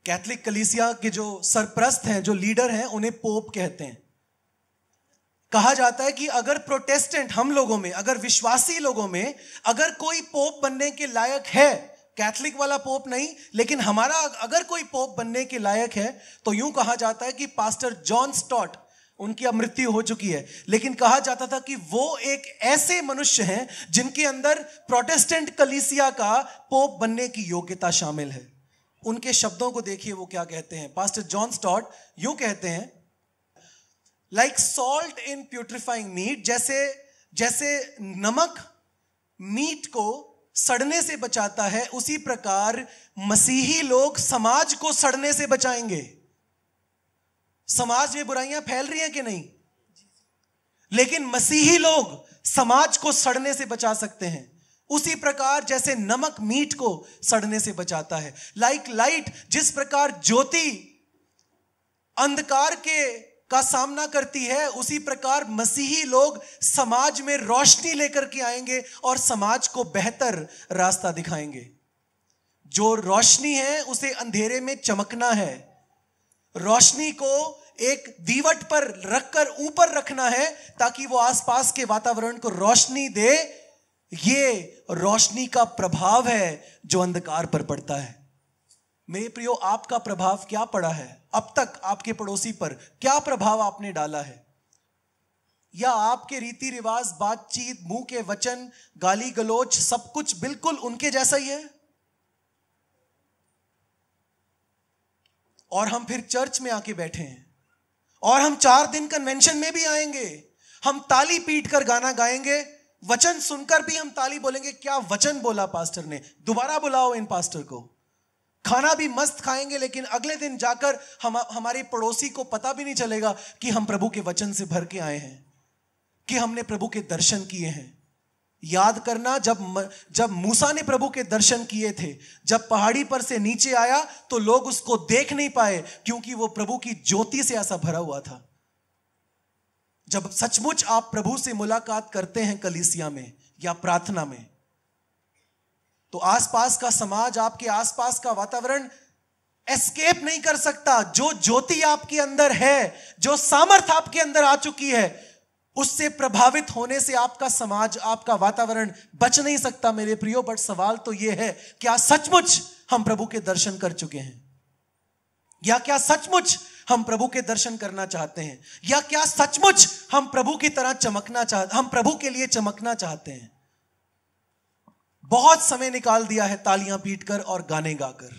कैथलिक कलीसिया के जो सरप्रस्त हैं जो लीडर हैं उन्हें पोप कहते हैं कहा जाता है कि अगर प्रोटेस्टेंट हम लोगों में अगर विश्वासी लोगों में अगर कोई पोप बनने के लायक है कैथलिक वाला पोप नहीं लेकिन हमारा अगर कोई पोप बनने के लायक है तो यूं कहा जाता है कि पास्टर जॉन स्टॉट उनकी अब मृत्यु हो चुकी है लेकिन कहा जाता था कि वो एक ऐसे मनुष्य हैं जिनके अंदर प्रोटेस्टेंट कलीसिया का पोप बनने की योग्यता शामिल है उनके शब्दों को देखिए वो क्या कहते हैं पास्टर जॉन स्टॉट यूं कहते हैं like salt in putrefying meat जैसे जैसे नमक मीट को सड़ने से बचाता है उसी प्रकार मसीही लोग समाज को सड़ने से बचाएंगे समाज में बुराइयां फैल रही हैं कि नहीं लेकिन मसीही लोग समाज को सड़ने से बचा सकते हैं उसी प्रकार जैसे नमक मीट को सड़ने से बचाता है लाइक like लाइट जिस प्रकार ज्योति अंधकार के का सामना करती है उसी प्रकार मसीही लोग समाज में रोशनी लेकर के आएंगे और समाज को बेहतर रास्ता दिखाएंगे जो रोशनी है उसे अंधेरे में चमकना है रोशनी को एक दीवट पर रखकर ऊपर रखना है ताकि वो आसपास के वातावरण को रोशनी दे ये रोशनी का प्रभाव है जो अंधकार पर पड़ता है मेरे प्रियो आपका प्रभाव क्या पड़ा है अब तक आपके पड़ोसी पर क्या प्रभाव आपने डाला है या आपके रीति रिवाज बातचीत मुंह के वचन गाली गलोच सब कुछ बिल्कुल उनके जैसा ही है और हम फिर चर्च में आके बैठे हैं और हम चार दिन कन्वेंशन में भी आएंगे हम ताली पीट कर गाना गाएंगे वचन सुनकर भी हम ताली बोलेंगे क्या वचन बोला पास्टर ने दोबारा बुलाओ इन पास्टर को खाना भी मस्त खाएंगे लेकिन अगले दिन जाकर हम हमारे पड़ोसी को पता भी नहीं चलेगा कि हम प्रभु के वचन से भर के आए हैं कि हमने प्रभु के दर्शन किए हैं याद करना जब जब मूसा ने प्रभु के दर्शन किए थे जब पहाड़ी पर से नीचे आया तो लोग उसको देख नहीं पाए क्योंकि वो प्रभु की ज्योति से ऐसा भरा हुआ था जब सचमुच आप प्रभु से मुलाकात करते हैं कलिसिया में या प्रार्थना में तो आसपास का समाज आपके आसपास का वातावरण एस्केप नहीं कर सकता जो ज्योति आपके अंदर है जो सामर्थ आपके अंदर आ चुकी है उससे प्रभावित होने से आपका समाज आपका वातावरण बच नहीं सकता मेरे प्रियो बट सवाल तो यह है क्या सचमुच हम प्रभु के दर्शन कर चुके हैं या क्या सचमुच हम प्रभु के दर्शन करना चाहते हैं या क्या सचमुच हम प्रभु की तरह चमकना चाहते हम प्रभु के लिए चमकना चाहते हैं बहुत समय निकाल दिया है तालियां पीटकर और गाने गाकर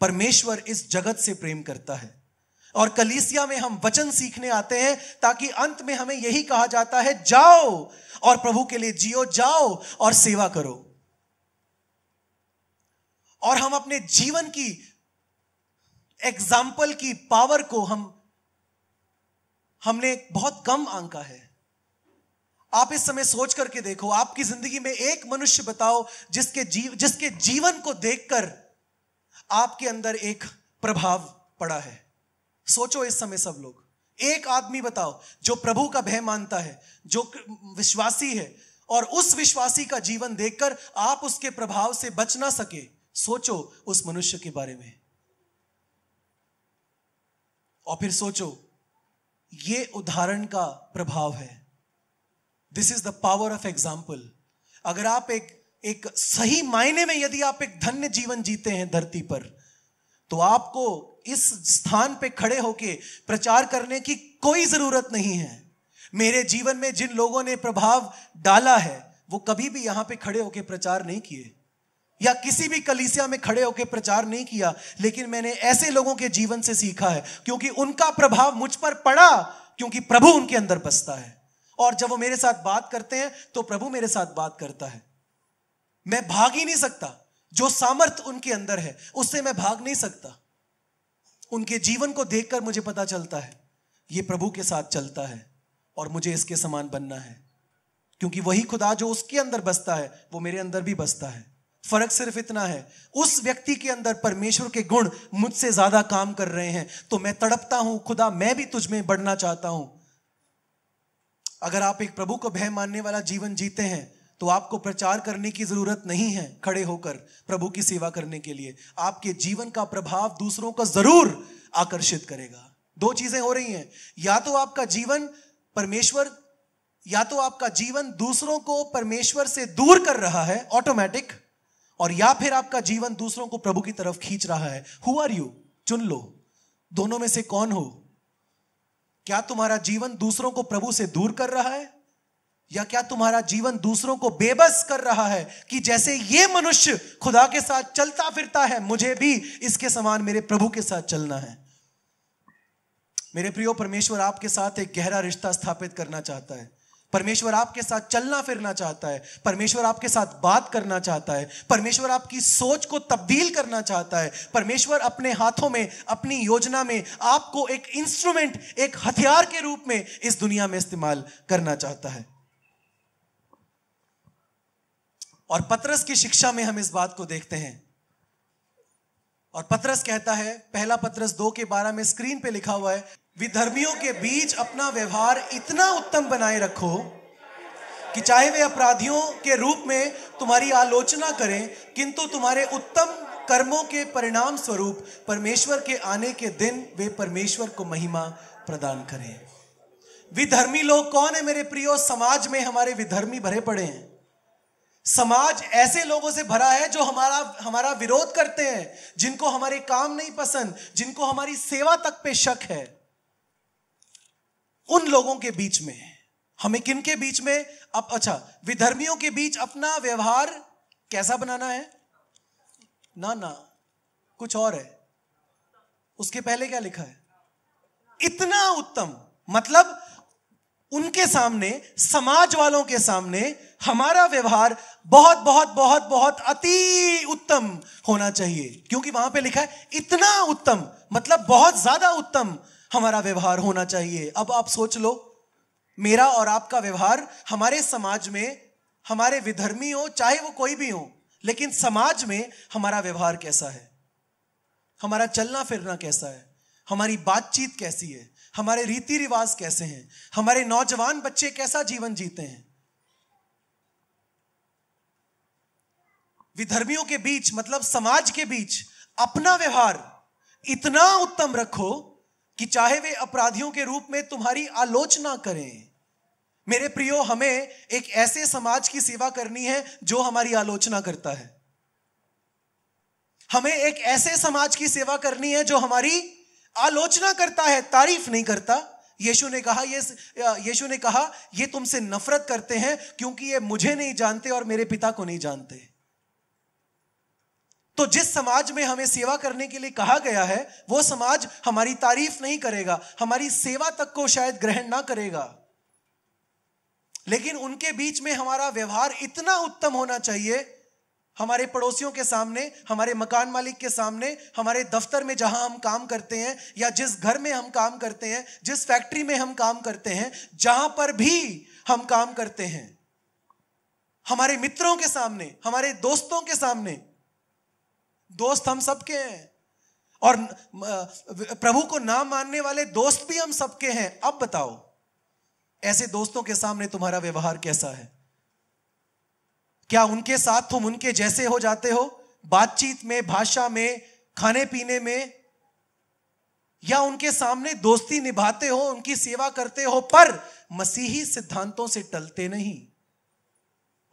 परमेश्वर इस जगत से प्रेम करता है और कलीसिया में हम वचन सीखने आते हैं ताकि अंत में हमें यही कहा जाता है जाओ और प्रभु के लिए जियो जाओ और सेवा करो और हम अपने जीवन की एग्जाम्पल की पावर को हम हमने बहुत कम आंका है आप इस समय सोच करके देखो आपकी जिंदगी में एक मनुष्य बताओ जिसके जीव जिसके जीवन को देखकर आपके अंदर एक प्रभाव पड़ा है सोचो इस समय सब लोग एक आदमी बताओ जो प्रभु का भय मानता है जो विश्वासी है और उस विश्वासी का जीवन देखकर आप उसके प्रभाव से बच ना सके सोचो उस मनुष्य के बारे में और फिर सोचो ये उदाहरण का प्रभाव है this is the power of example अगर आप एक एक सही मायने में यदि आप एक धन्य जीवन जीते हैं धरती पर तो आपको इस स्थान पे खड़े होके प्रचार करने की कोई जरूरत नहीं है मेरे जीवन में जिन लोगों ने प्रभाव डाला है वो कभी भी यहां पे खड़े होके प्रचार नहीं किए या किसी भी कलीसिया में खड़े होकर प्रचार नहीं किया लेकिन मैंने ऐसे लोगों के जीवन से सीखा है क्योंकि उनका प्रभाव मुझ पर पड़ा क्योंकि प्रभु उनके अंदर बसता है और जब वो मेरे साथ बात करते हैं तो प्रभु मेरे साथ बात करता है मैं भाग ही नहीं सकता जो सामर्थ उनके अंदर है उससे मैं भाग नहीं सकता उनके जीवन को देखकर मुझे पता चलता है ये प्रभु के साथ चलता है और मुझे इसके समान बनना है क्योंकि वही खुदा जो उसके अंदर बसता है वो मेरे अंदर भी बसता है फर्क सिर्फ इतना है उस व्यक्ति के अंदर परमेश्वर के गुण मुझसे ज्यादा काम कर रहे हैं तो मैं तड़पता हूं खुदा मैं भी तुझमें बढ़ना चाहता हूं अगर आप एक प्रभु को भय मानने वाला जीवन जीते हैं तो आपको प्रचार करने की जरूरत नहीं है खड़े होकर प्रभु की सेवा करने के लिए आपके जीवन का प्रभाव दूसरों को जरूर आकर्षित करेगा दो चीजें हो रही हैं या तो आपका जीवन परमेश्वर या तो आपका जीवन दूसरों को परमेश्वर से दूर कर रहा है ऑटोमेटिक और या फिर आपका जीवन दूसरों को प्रभु की तरफ खींच रहा है हु आर यू चुन लो दोनों में से कौन हो क्या तुम्हारा जीवन दूसरों को प्रभु से दूर कर रहा है या क्या तुम्हारा जीवन दूसरों को बेबस कर रहा है कि जैसे ये मनुष्य खुदा के साथ चलता फिरता है मुझे भी इसके समान मेरे प्रभु के साथ चलना है मेरे प्रियो परमेश्वर आपके साथ एक गहरा रिश्ता स्थापित करना चाहता है परमेश्वर आपके साथ चलना फिरना चाहता है परमेश्वर आपके साथ बात करना चाहता है परमेश्वर आपकी सोच को तब्दील करना चाहता है परमेश्वर अपने हाथों में अपनी योजना में आपको एक इंस्ट्रूमेंट एक हथियार के रूप में इस दुनिया में इस्तेमाल करना चाहता है और पतरस की शिक्षा में हम इस बात को देखते हैं और पतरस कहता है पहला पतरस दो के बारह में स्क्रीन पे लिखा हुआ है विधर्मियों के बीच अपना व्यवहार इतना उत्तम बनाए रखो कि चाहे वे अपराधियों के रूप में तुम्हारी आलोचना करें किंतु तुम्हारे उत्तम कर्मों के परिणाम स्वरूप परमेश्वर के आने के दिन वे परमेश्वर को महिमा प्रदान करें विधर्मी लोग कौन है मेरे प्रियो समाज में हमारे विधर्मी भरे पड़े हैं समाज ऐसे लोगों से भरा है जो हमारा हमारा विरोध करते हैं जिनको हमारे काम नहीं पसंद जिनको हमारी सेवा तक पे शक है उन लोगों के बीच में हमें किन के बीच में अब अच्छा विधर्मियों के बीच अपना व्यवहार कैसा बनाना है ना ना कुछ और है उसके पहले क्या लिखा है इतना उत्तम मतलब उनके सामने समाज वालों के सामने हमारा व्यवहार बहुत बहुत बहुत बहुत अति उत्तम होना चाहिए क्योंकि वहां पे लिखा है इतना उत्तम मतलब बहुत ज्यादा उत्तम हमारा व्यवहार होना चाहिए अब आप सोच लो मेरा और आपका व्यवहार हमारे समाज में हमारे विधर्मी हो चाहे वो कोई भी हो लेकिन समाज में हमारा व्यवहार कैसा है हमारा चलना फिरना कैसा है हमारी बातचीत कैसी है हमारे रीति रिवाज कैसे हैं हमारे नौजवान बच्चे कैसा जीवन जीते हैं विधर्मियों के बीच मतलब समाज के बीच अपना व्यवहार इतना उत्तम रखो कि चाहे वे अपराधियों के रूप में तुम्हारी आलोचना करें मेरे प्रियो हमें एक ऐसे समाज की सेवा करनी है जो हमारी आलोचना करता है हमें एक ऐसे समाज की सेवा करनी है जो हमारी आलोचना करता है तारीफ नहीं करता यीशु ने कहा ये यीशु ने कहा ये तुमसे नफरत करते हैं क्योंकि ये मुझे नहीं जानते और मेरे पिता को नहीं जानते तो जिस समाज में हमें सेवा करने के लिए कहा गया है वो समाज हमारी तारीफ नहीं करेगा हमारी सेवा तक को शायद ग्रहण ना करेगा लेकिन उनके बीच में हमारा व्यवहार इतना उत्तम होना चाहिए हमारे पड़ोसियों के सामने हमारे मकान मालिक के सामने हमारे दफ्तर में जहां हम काम करते हैं या जिस घर में हम काम करते हैं जिस फैक्ट्री में हम काम करते हैं जहां पर भी हम काम करते हैं हमारे मित्रों के सामने हमारे दोस्तों के सामने दोस्त हम सबके हैं और प्रभु को ना मानने वाले दोस्त भी हम सबके हैं अब बताओ ऐसे दोस्तों के सामने तुम्हारा व्यवहार कैसा है क्या उनके साथ तुम उनके जैसे हो जाते हो बातचीत में भाषा में खाने पीने में या उनके सामने दोस्ती निभाते हो उनकी सेवा करते हो पर मसीही सिद्धांतों से टलते नहीं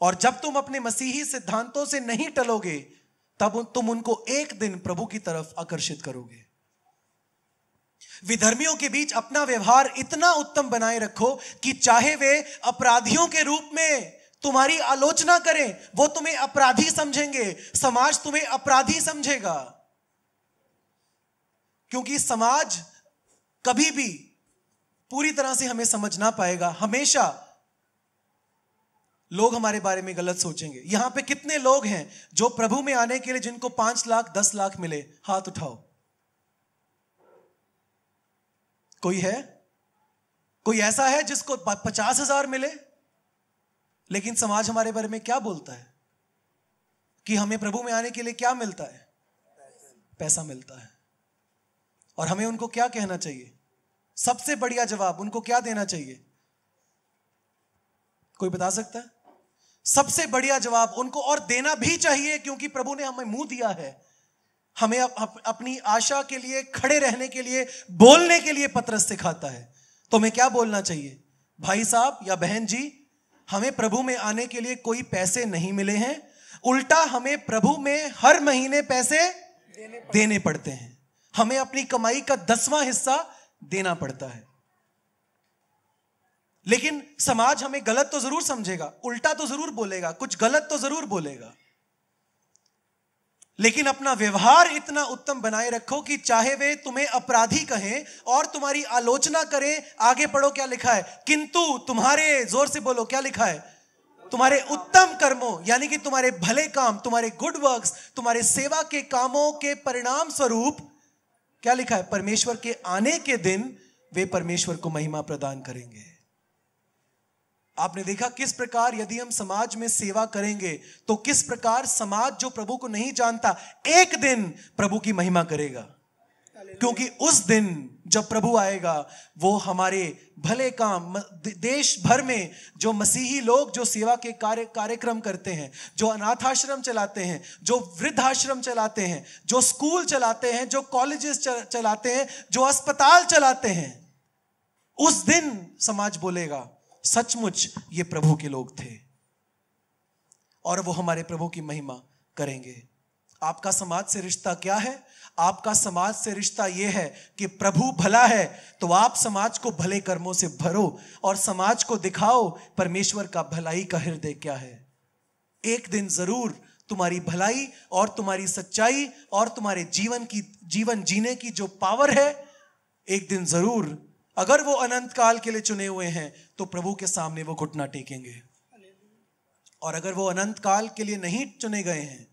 और जब तुम अपने मसीही सिद्धांतों से नहीं टलोगे तब तुम उनको एक दिन प्रभु की तरफ आकर्षित करोगे विधर्मियों के बीच अपना व्यवहार इतना उत्तम बनाए रखो कि चाहे वे अपराधियों के रूप में तुम्हारी आलोचना करें वो तुम्हें अपराधी समझेंगे समाज तुम्हें अपराधी समझेगा क्योंकि समाज कभी भी पूरी तरह से हमें समझ ना पाएगा हमेशा लोग हमारे बारे में गलत सोचेंगे यहां पे कितने लोग हैं जो प्रभु में आने के लिए जिनको पांच लाख दस लाख मिले हाथ उठाओ कोई है कोई ऐसा है जिसको पचास हजार मिले लेकिन समाज हमारे बारे में क्या बोलता है कि हमें प्रभु में आने के लिए क्या मिलता है पैसा मिलता है और हमें उनको क्या कहना चाहिए सबसे बढ़िया जवाब उनको क्या देना चाहिए कोई बता सकता है सबसे बढ़िया जवाब उनको और देना भी चाहिए क्योंकि प्रभु ने हमें मुंह दिया है हमें अप, अपनी आशा के लिए खड़े रहने के लिए बोलने के लिए पत्रस सिखाता है तो हमें क्या बोलना चाहिए भाई साहब या बहन जी हमें प्रभु में आने के लिए कोई पैसे नहीं मिले हैं उल्टा हमें प्रभु में हर महीने पैसे देने पड़ते, देने पड़ते हैं हमें अपनी कमाई का दसवां हिस्सा देना पड़ता है लेकिन समाज हमें गलत तो जरूर समझेगा उल्टा तो जरूर बोलेगा कुछ गलत तो जरूर बोलेगा लेकिन अपना व्यवहार इतना उत्तम बनाए रखो कि चाहे वे तुम्हें अपराधी कहें और तुम्हारी आलोचना करें आगे पढ़ो क्या लिखा है किंतु तुम्हारे जोर से बोलो क्या लिखा है तुम्हारे उत्तम कर्मों यानी कि तुम्हारे भले काम तुम्हारे गुड वर्क्स तुम्हारे सेवा के कामों के परिणाम स्वरूप क्या लिखा है परमेश्वर के आने के दिन वे परमेश्वर को महिमा प्रदान करेंगे आपने देखा किस प्रकार यदि हम समाज में सेवा करेंगे तो किस प्रकार समाज जो प्रभु को नहीं जानता एक दिन प्रभु की महिमा करेगा क्योंकि उस दिन जब प्रभु आएगा वो हमारे भले काम देश भर में जो मसीही लोग जो सेवा के कार्य कार्यक्रम करते हैं जो अनाथ आश्रम चलाते हैं जो वृद्धाश्रम चलाते हैं जो स्कूल चलाते हैं जो कॉलेजेस चलाते हैं जो अस्पताल चलाते हैं उस दिन समाज बोलेगा सचमुच ये प्रभु के लोग थे और वो हमारे प्रभु की महिमा करेंगे आपका समाज से रिश्ता क्या है आपका समाज से रिश्ता यह है कि प्रभु भला है तो आप समाज को भले कर्मों से भरो और समाज को दिखाओ परमेश्वर का भलाई का हृदय क्या है एक दिन जरूर तुम्हारी भलाई और तुम्हारी सच्चाई और तुम्हारे जीवन की जीवन जीने की जो पावर है एक दिन जरूर अगर वो अनंत काल के लिए चुने हुए हैं तो प्रभु के सामने वो घुटना टेकेंगे और अगर वो अनंत काल के लिए नहीं चुने गए हैं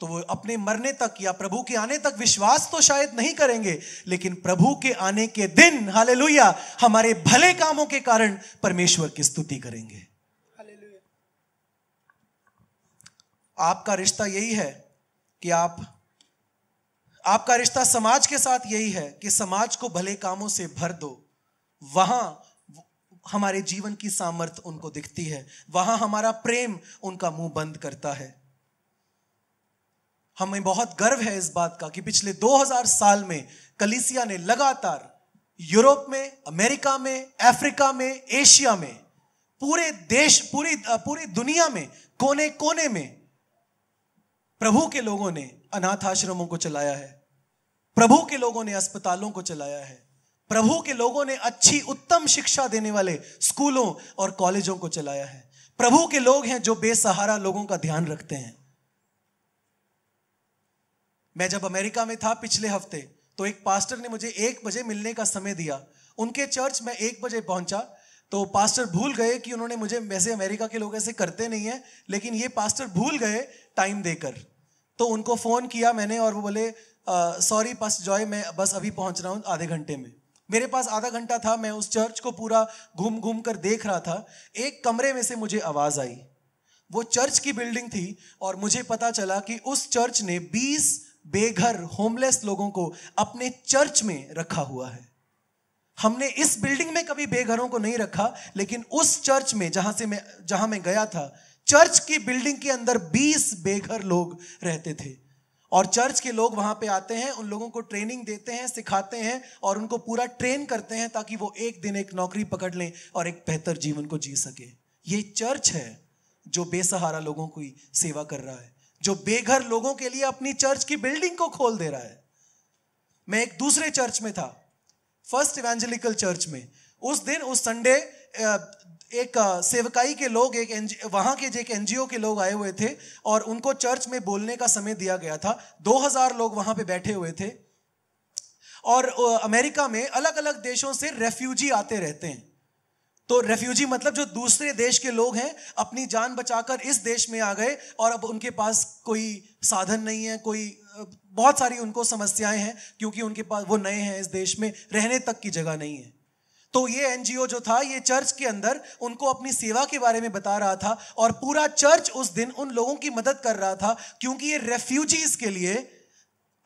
तो वो अपने मरने तक या प्रभु के आने तक विश्वास तो शायद नहीं करेंगे लेकिन प्रभु के आने के दिन हाले हमारे भले कामों के कारण परमेश्वर की स्तुति करेंगे आपका रिश्ता यही है कि आप आपका रिश्ता समाज के साथ यही है कि समाज को भले कामों से भर दो वहां हमारे जीवन की सामर्थ उनको दिखती है वहां हमारा प्रेम उनका मुंह बंद करता है हमें बहुत गर्व है इस बात का कि पिछले 2000 साल में कलिसिया ने लगातार यूरोप में अमेरिका में अफ्रीका में एशिया में पूरे देश पूरी पूरी दुनिया में कोने कोने में प्रभु के लोगों ने अनाथ आश्रमों को चलाया है प्रभु के लोगों ने अस्पतालों को चलाया है प्रभु के लोगों ने अच्छी उत्तम शिक्षा देने वाले स्कूलों और कॉलेजों को चलाया है प्रभु के लोग हैं जो बेसहारा लोगों का ध्यान रखते हैं मैं जब अमेरिका में था पिछले हफ्ते तो एक पास्टर ने मुझे एक बजे मिलने का समय दिया उनके चर्च में एक बजे पहुंचा तो पास्टर भूल गए कि उन्होंने मुझे वैसे अमेरिका के लोग ऐसे करते नहीं है लेकिन ये पास्टर भूल गए टाइम देकर तो उनको फ़ोन किया मैंने और वो बोले सॉरी पास्टर जॉय मैं बस अभी पहुंच रहा हूं आधे घंटे में मेरे पास आधा घंटा था मैं उस चर्च को पूरा घूम घूम कर देख रहा था एक कमरे में से मुझे आवाज़ आई वो चर्च की बिल्डिंग थी और मुझे पता चला कि उस चर्च ने 20 बेघर होमलेस लोगों को अपने चर्च में रखा हुआ है हमने इस बिल्डिंग में कभी बेघरों को नहीं रखा लेकिन उस चर्च में जहां से मैं जहां मैं गया था चर्च की बिल्डिंग के अंदर 20 बेघर लोग रहते थे और चर्च के लोग वहां पे आते हैं उन लोगों को ट्रेनिंग देते हैं सिखाते हैं और उनको पूरा ट्रेन करते हैं ताकि वो एक दिन एक नौकरी पकड़ लें और एक बेहतर जीवन को जी सके ये चर्च है जो बेसहारा लोगों की सेवा कर रहा है जो बेघर लोगों के लिए अपनी चर्च की बिल्डिंग को खोल दे रहा है मैं एक दूसरे चर्च में था फर्स्ट इवेंजलिकल चर्च में उस दिन उस संडे एक सेवकाई के लोग एक एन वहाँ के एक एन के लोग आए हुए थे और उनको चर्च में बोलने का समय दिया गया था 2000 लोग वहाँ पे बैठे हुए थे और अमेरिका में अलग अलग देशों से रेफ्यूजी आते रहते हैं तो रेफ्यूजी मतलब जो दूसरे देश के लोग हैं अपनी जान बचाकर इस देश में आ गए और अब उनके पास कोई साधन नहीं है कोई बहुत सारी उनको समस्याएं हैं क्योंकि उनके पास वो नए हैं इस देश में रहने तक की जगह नहीं है तो ये एनजीओ जो था ये चर्च के अंदर उनको अपनी सेवा के बारे में बता रहा था और पूरा चर्च उस दिन उन लोगों की मदद कर रहा था क्योंकि ये रेफ्यूजीज के लिए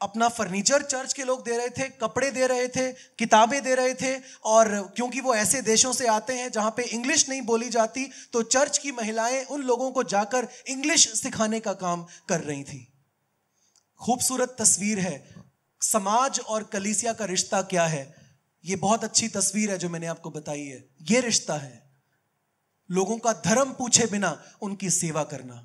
अपना फर्नीचर चर्च के लोग दे रहे थे कपड़े दे रहे थे किताबें दे रहे थे और क्योंकि वो ऐसे देशों से आते हैं जहाँ पे इंग्लिश नहीं बोली जाती तो चर्च की महिलाएं उन लोगों को जाकर इंग्लिश सिखाने का काम कर रही थी खूबसूरत तस्वीर है समाज और कलीसिया का रिश्ता क्या है ये बहुत अच्छी तस्वीर है जो मैंने आपको बताई है ये रिश्ता है लोगों का धर्म पूछे बिना उनकी सेवा करना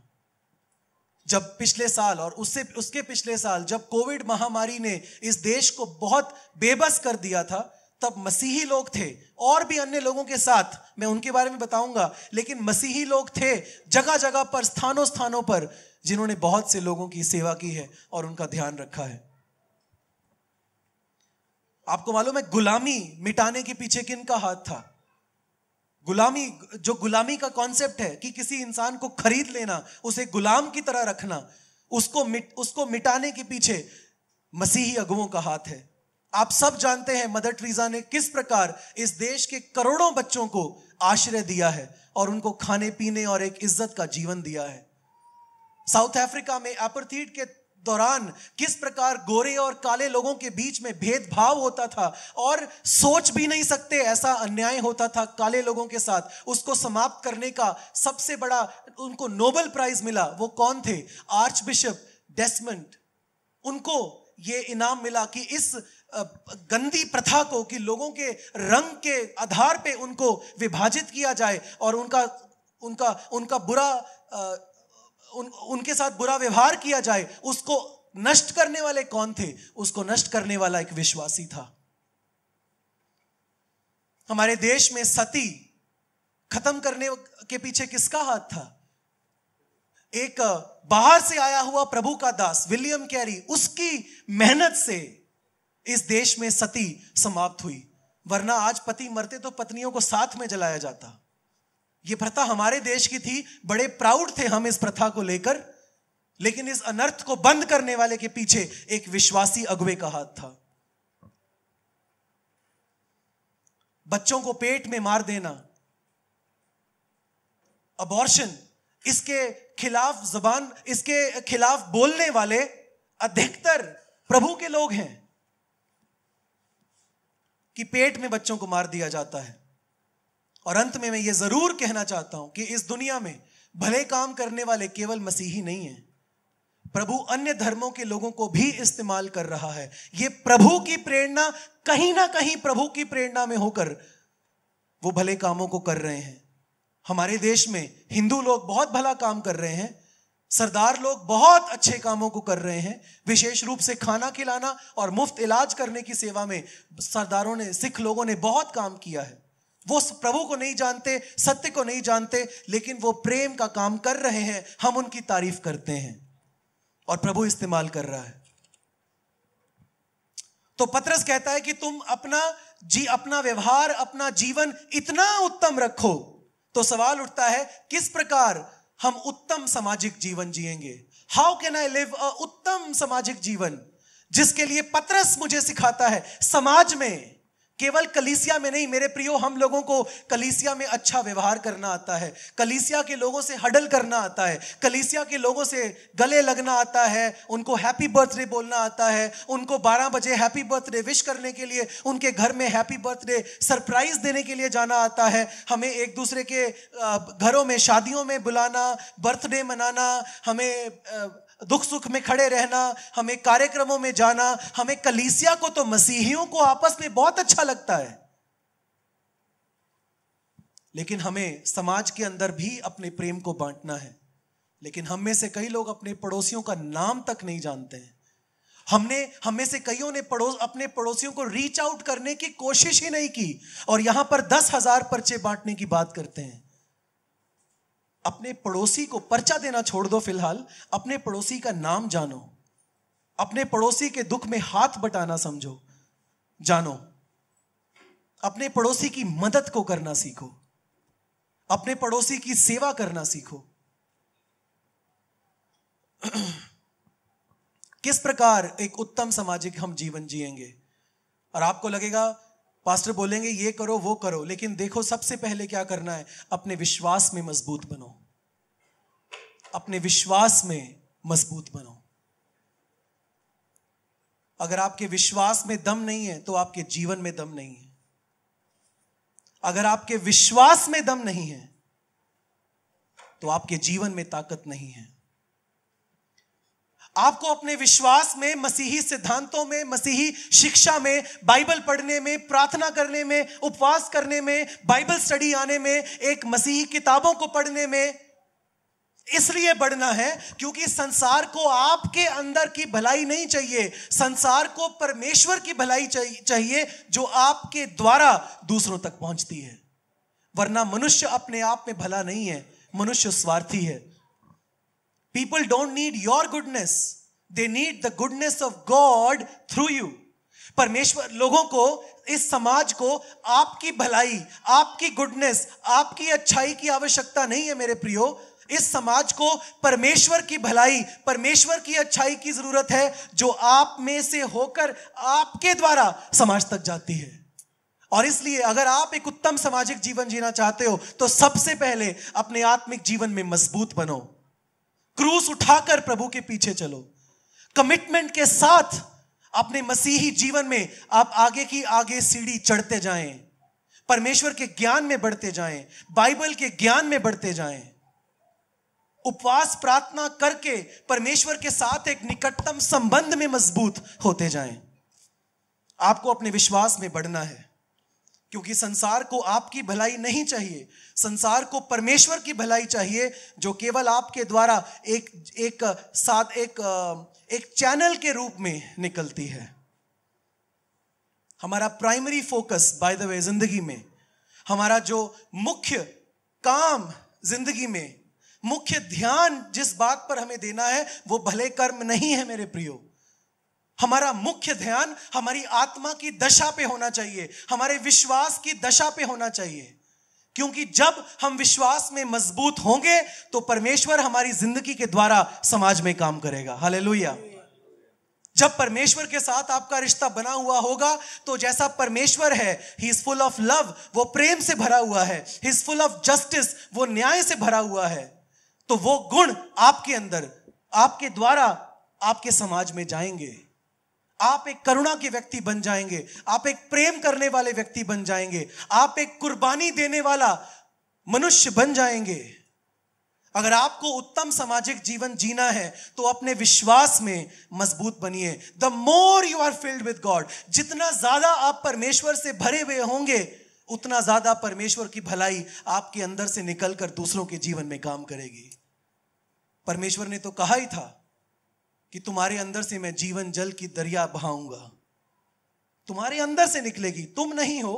जब पिछले साल और उससे उसके पिछले साल जब कोविड महामारी ने इस देश को बहुत बेबस कर दिया था तब मसीही लोग थे और भी अन्य लोगों के साथ मैं उनके बारे में बताऊंगा लेकिन मसीही लोग थे जगह जगह पर स्थानों स्थानों पर जिन्होंने बहुत से लोगों की सेवा की है और उनका ध्यान रखा है आपको मालूम है गुलामी मिटाने के पीछे किन का हाथ था गुलामी जो गुलामी का कॉन्सेप्ट है कि किसी इंसान को खरीद लेना उसे गुलाम की तरह रखना उसको मिट उसको मिटाने के पीछे मसीही अगुओं का हाथ है आप सब जानते हैं मदर ट्रीजा ने किस प्रकार इस देश के करोड़ों बच्चों को आश्रय दिया है और उनको खाने पीने और एक इज्जत का जीवन दिया है साउथ अफ्रीका में एपरथीट के दौरान किस प्रकार गोरे और काले लोगों के बीच में भेदभाव होता था और सोच भी नहीं सकते ऐसा अन्याय होता था काले लोगों के साथ उसको समाप्त करने का सबसे बड़ा उनको नोबेल प्राइज मिला वो कौन थे आर्च बिशप डेस्मंड उनको ये इनाम मिला कि इस गंदी प्रथा को कि लोगों के रंग के आधार पे उनको विभाजित किया जाए और उनका उनका उनका बुरा उन, उनके साथ बुरा व्यवहार किया जाए उसको नष्ट करने वाले कौन थे उसको नष्ट करने वाला एक विश्वासी था हमारे देश में सती खत्म करने के पीछे किसका हाथ था एक बाहर से आया हुआ प्रभु का दास विलियम कैरी उसकी मेहनत से इस देश में सती समाप्त हुई वरना आज पति मरते तो पत्नियों को साथ में जलाया जाता ये प्रथा हमारे देश की थी बड़े प्राउड थे हम इस प्रथा को लेकर लेकिन इस अनर्थ को बंद करने वाले के पीछे एक विश्वासी अगुवे का हाथ था बच्चों को पेट में मार देना अबॉर्शन इसके खिलाफ जबान इसके खिलाफ बोलने वाले अधिकतर प्रभु के लोग हैं कि पेट में बच्चों को मार दिया जाता है और अंत में मैं ये जरूर कहना चाहता हूं कि इस दुनिया में भले काम करने वाले केवल मसीही नहीं है प्रभु अन्य धर्मों के लोगों को भी इस्तेमाल कर रहा है ये प्रभु की प्रेरणा कहीं ना कहीं प्रभु की प्रेरणा में होकर वो भले कामों को कर रहे हैं हमारे देश में हिंदू लोग बहुत भला काम कर रहे हैं सरदार लोग बहुत अच्छे कामों को कर रहे हैं विशेष रूप से खाना खिलाना और मुफ्त इलाज करने की सेवा में सरदारों ने सिख लोगों ने बहुत काम किया है वो प्रभु को नहीं जानते सत्य को नहीं जानते लेकिन वो प्रेम का काम कर रहे हैं हम उनकी तारीफ करते हैं और प्रभु इस्तेमाल कर रहा है तो पत्रस कहता है कि तुम अपना जी अपना व्यवहार अपना जीवन इतना उत्तम रखो तो सवाल उठता है किस प्रकार हम उत्तम सामाजिक जीवन जिएंगे how can I live a उत्तम सामाजिक जीवन जिसके लिए पत्रस मुझे सिखाता है समाज में केवल कलीसिया में नहीं मेरे प्रियो हम लोगों को कलीसिया में अच्छा व्यवहार करना आता है कलीसिया के लोगों से हडल करना आता है कलीसिया के लोगों से गले लगना आता है उनको हैप्पी बर्थडे बोलना आता है उनको 12 बजे हैप्पी बर्थडे विश करने के लिए उनके घर में हैप्पी बर्थडे सरप्राइज देने के लिए जाना आता है हमें एक दूसरे के घरों में शादियों में बुलाना बर्थडे मनाना हमें दुख सुख में खड़े रहना हमें कार्यक्रमों में जाना हमें कलीसिया को तो मसीहियों को आपस में बहुत अच्छा लगता है लेकिन हमें समाज के अंदर भी अपने प्रेम को बांटना है लेकिन हम में से कई लोग अपने पड़ोसियों का नाम तक नहीं जानते हैं हमने हमें से कईयों ने पड़ोस अपने पड़ोसियों को रीच आउट करने की कोशिश ही नहीं की और यहां पर दस हजार पर्चे बांटने की बात करते हैं अपने पड़ोसी को पर्चा देना छोड़ दो फिलहाल अपने पड़ोसी का नाम जानो अपने पड़ोसी के दुख में हाथ बटाना समझो जानो अपने पड़ोसी की मदद को करना सीखो अपने पड़ोसी की सेवा करना सीखो किस प्रकार एक उत्तम सामाजिक हम जीवन जिएंगे और आपको लगेगा पास्टर बोलेंगे ये करो वो करो लेकिन देखो सबसे पहले क्या करना है अपने विश्वास में मजबूत बनो अपने विश्वास में मजबूत बनो अगर आपके विश्वास में दम नहीं है तो आपके जीवन में दम नहीं है अगर आपके विश्वास में दम नहीं है तो आपके जीवन में ताकत नहीं है आपको अपने विश्वास में मसीही सिद्धांतों में मसीही शिक्षा में बाइबल पढ़ने में प्रार्थना करने में उपवास करने में बाइबल स्टडी आने में एक मसीही किताबों को पढ़ने में इसलिए बढ़ना है क्योंकि संसार को आपके अंदर की भलाई नहीं चाहिए संसार को परमेश्वर की भलाई चाहिए जो आपके द्वारा दूसरों तक पहुंचती है वरना मनुष्य अपने आप में भला नहीं है मनुष्य स्वार्थी है people don't need your goodness they need the goodness of God through you परमेश्वर लोगों को इस समाज को आपकी भलाई आपकी गुडनेस आपकी अच्छाई की आवश्यकता नहीं है मेरे प्रियो इस समाज को परमेश्वर की भलाई परमेश्वर की अच्छाई की जरूरत है जो आप में से होकर आपके द्वारा समाज तक जाती है और इसलिए अगर आप एक उत्तम सामाजिक जीवन जीना चाहते हो तो सबसे पहले अपने आत्मिक जीवन में मजबूत बनो क्रूस उठाकर प्रभु के पीछे चलो कमिटमेंट के साथ अपने मसीही जीवन में आप आगे की आगे सीढ़ी चढ़ते जाएं परमेश्वर के ज्ञान में बढ़ते जाएं बाइबल के ज्ञान में बढ़ते जाएं उपवास प्रार्थना करके परमेश्वर के साथ एक निकटतम संबंध में मजबूत होते जाएं आपको अपने विश्वास में बढ़ना है क्योंकि संसार को आपकी भलाई नहीं चाहिए संसार को परमेश्वर की भलाई चाहिए जो केवल आपके द्वारा एक एक साथ एक एक चैनल के रूप में निकलती है हमारा primary focus by the way जिंदगी में हमारा जो मुख्य काम जिंदगी में मुख्य ध्यान जिस बात पर हमें देना है वो भले कर्म नहीं है मेरे प्रियो हमारा मुख्य ध्यान हमारी आत्मा की दशा पे होना चाहिए हमारे विश्वास की दशा पे होना चाहिए क्योंकि जब हम विश्वास में मजबूत होंगे तो परमेश्वर हमारी जिंदगी के द्वारा समाज में काम करेगा हाले जब परमेश्वर के साथ आपका रिश्ता बना हुआ होगा तो जैसा परमेश्वर है he is full of love वो प्रेम से भरा हुआ है he is full of justice वो न्याय से भरा हुआ है तो वो गुण आपके अंदर आपके द्वारा आपके समाज में जाएंगे आप एक करुणा के व्यक्ति बन जाएंगे आप एक प्रेम करने वाले व्यक्ति बन जाएंगे आप एक कुर्बानी देने वाला मनुष्य बन जाएंगे अगर आपको उत्तम सामाजिक जीवन जीना है तो अपने विश्वास में मजबूत बनिए the more you are filled with God जितना ज्यादा आप परमेश्वर से भरे हुए होंगे उतना ज्यादा परमेश्वर की भलाई आपके अंदर से निकलकर दूसरों के जीवन में काम करेगी परमेश्वर ने तो कहा ही था कि तुम्हारे अंदर से मैं जीवन जल की दरिया बहाऊंगा तुम्हारे अंदर से निकलेगी तुम नहीं हो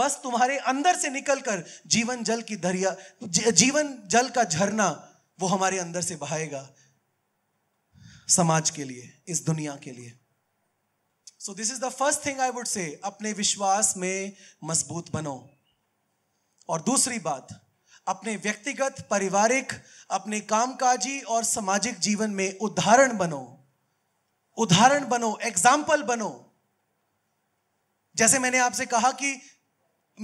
बस तुम्हारे अंदर से निकलकर जीवन जल की दरिया जीवन जल का झरना वो हमारे अंदर से बहाएगा समाज के लिए इस दुनिया के लिए so this is the first thing I would say अपने विश्वास में मजबूत बनो और दूसरी बात अपने व्यक्तिगत पारिवारिक अपने कामकाजी और सामाजिक जीवन में उदाहरण बनो उदाहरण बनो एग्जाम्पल बनो जैसे मैंने आपसे कहा कि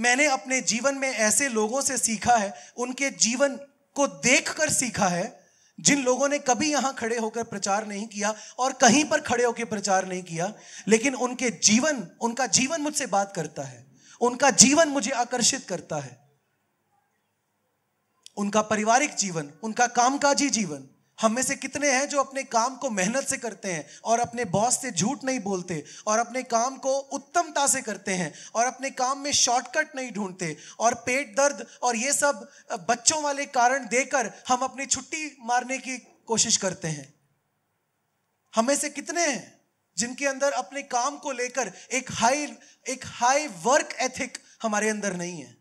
मैंने अपने जीवन में ऐसे लोगों से सीखा है उनके जीवन को देखकर सीखा है जिन लोगों ने कभी यहां खड़े होकर प्रचार नहीं किया और कहीं पर खड़े होकर प्रचार नहीं किया लेकिन उनके जीवन उनका जीवन मुझसे बात करता है उनका जीवन मुझे आकर्षित करता है उनका पारिवारिक जीवन उनका कामकाजी जीवन हम में से कितने हैं जो अपने काम को मेहनत से करते हैं और अपने बॉस से झूठ नहीं बोलते और अपने काम को उत्तमता से करते हैं और अपने काम में शॉर्टकट नहीं ढूंढते और पेट दर्द और ये सब बच्चों वाले कारण देकर हम अपनी छुट्टी मारने की कोशिश करते हैं हमें से कितने हैं जिनके अंदर अपने काम को लेकर एक हाई एक हाई वर्क एथिक हमारे अंदर नहीं है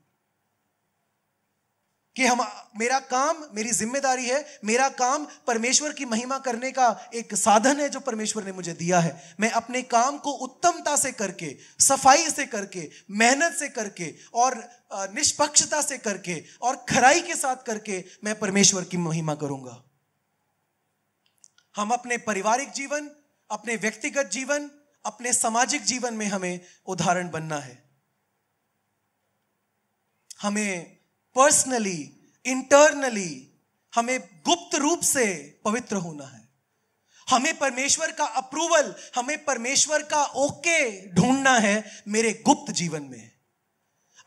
कि हम मेरा काम मेरी जिम्मेदारी है मेरा काम परमेश्वर की महिमा करने का एक साधन है जो परमेश्वर ने मुझे दिया है मैं अपने काम को उत्तमता से करके सफाई से करके मेहनत से करके और निष्पक्षता से करके और खराई के साथ करके मैं परमेश्वर की महिमा करूंगा हम अपने पारिवारिक जीवन अपने व्यक्तिगत जीवन अपने सामाजिक जीवन में हमें उदाहरण बनना है हमें पर्सनली इंटरनली हमें गुप्त रूप से पवित्र होना है हमें परमेश्वर का अप्रूवल हमें परमेश्वर का ओके ढूंढना है मेरे गुप्त जीवन में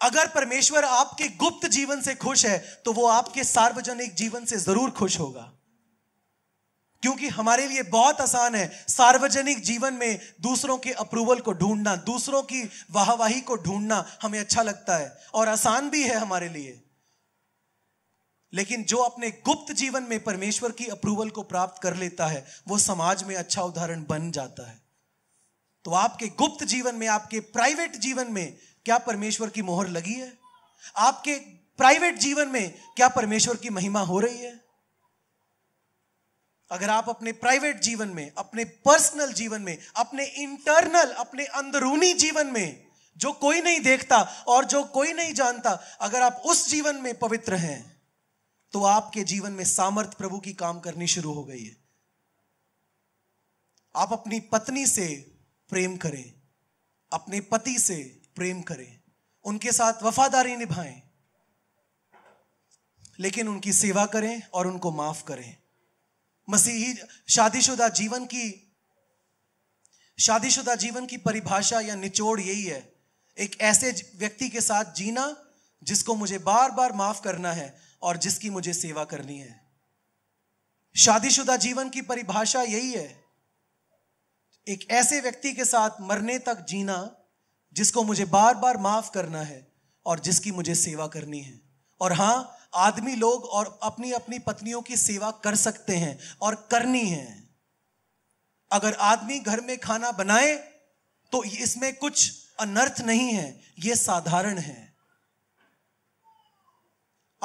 अगर परमेश्वर आपके गुप्त जीवन से खुश है तो वो आपके सार्वजनिक जीवन से जरूर खुश होगा क्योंकि हमारे लिए बहुत आसान है सार्वजनिक जीवन में दूसरों के अप्रूवल को ढूंढना दूसरों की वाहवाही को ढूंढना हमें अच्छा लगता है और आसान भी है हमारे लिए लेकिन जो अपने गुप्त जीवन में परमेश्वर की अप्रूवल को प्राप्त कर लेता है वो समाज में अच्छा उदाहरण बन जाता है तो आपके गुप्त जीवन में आपके प्राइवेट जीवन में क्या परमेश्वर की मोहर लगी है आपके प्राइवेट जीवन में क्या परमेश्वर की महिमा हो रही है अगर आप अपने प्राइवेट जीवन में अपने पर्सनल जीवन में अपने इंटरनल अपने अंदरूनी जीवन में जो कोई नहीं देखता और जो कोई नहीं जानता अगर आप उस जीवन में पवित्र हैं तो आपके जीवन में सामर्थ प्रभु की काम करनी शुरू हो गई है आप अपनी पत्नी से प्रेम करें अपने पति से प्रेम करें उनके साथ वफादारी निभाएं लेकिन उनकी सेवा करें और उनको माफ करें मसीही शादीशुदा जीवन की शादीशुदा जीवन की परिभाषा या निचोड़ यही है एक ऐसे व्यक्ति के साथ जीना जिसको मुझे बार बार माफ करना है और जिसकी मुझे सेवा करनी है शादीशुदा जीवन की परिभाषा यही है एक ऐसे व्यक्ति के साथ मरने तक जीना जिसको मुझे बार बार माफ करना है और जिसकी मुझे सेवा करनी है और हां आदमी लोग और अपनी अपनी पत्नियों की सेवा कर सकते हैं और करनी है अगर आदमी घर में खाना बनाए तो इसमें कुछ अनर्थ नहीं है यह साधारण है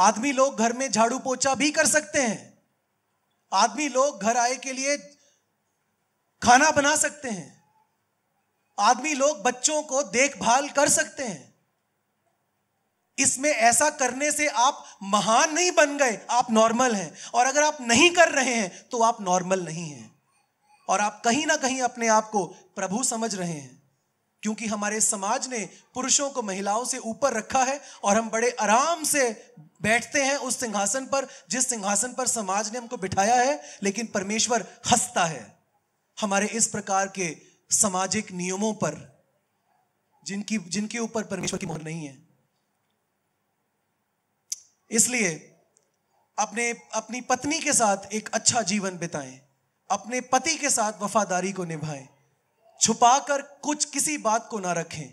आदमी लोग घर में झाड़ू पोछा भी कर सकते हैं आदमी लोग घर आए के लिए खाना बना सकते हैं आदमी लोग बच्चों को देखभाल कर सकते हैं इसमें ऐसा करने से आप महान नहीं बन गए आप नॉर्मल हैं और अगर आप नहीं कर रहे हैं तो आप नॉर्मल नहीं हैं और आप कहीं ना कहीं अपने आप को प्रभु समझ रहे हैं क्योंकि हमारे समाज ने पुरुषों को महिलाओं से ऊपर रखा है और हम बड़े आराम से बैठते हैं उस सिंहासन पर जिस सिंहासन पर समाज ने हमको बिठाया है लेकिन परमेश्वर हंसता है हमारे इस प्रकार के सामाजिक नियमों पर जिनकी जिनके ऊपर परमेश्वर की मोहर नहीं है इसलिए अपने अपनी पत्नी के साथ एक अच्छा जीवन बिताएं अपने पति के साथ वफादारी को निभाएं छुपा कर कुछ किसी बात को ना रखें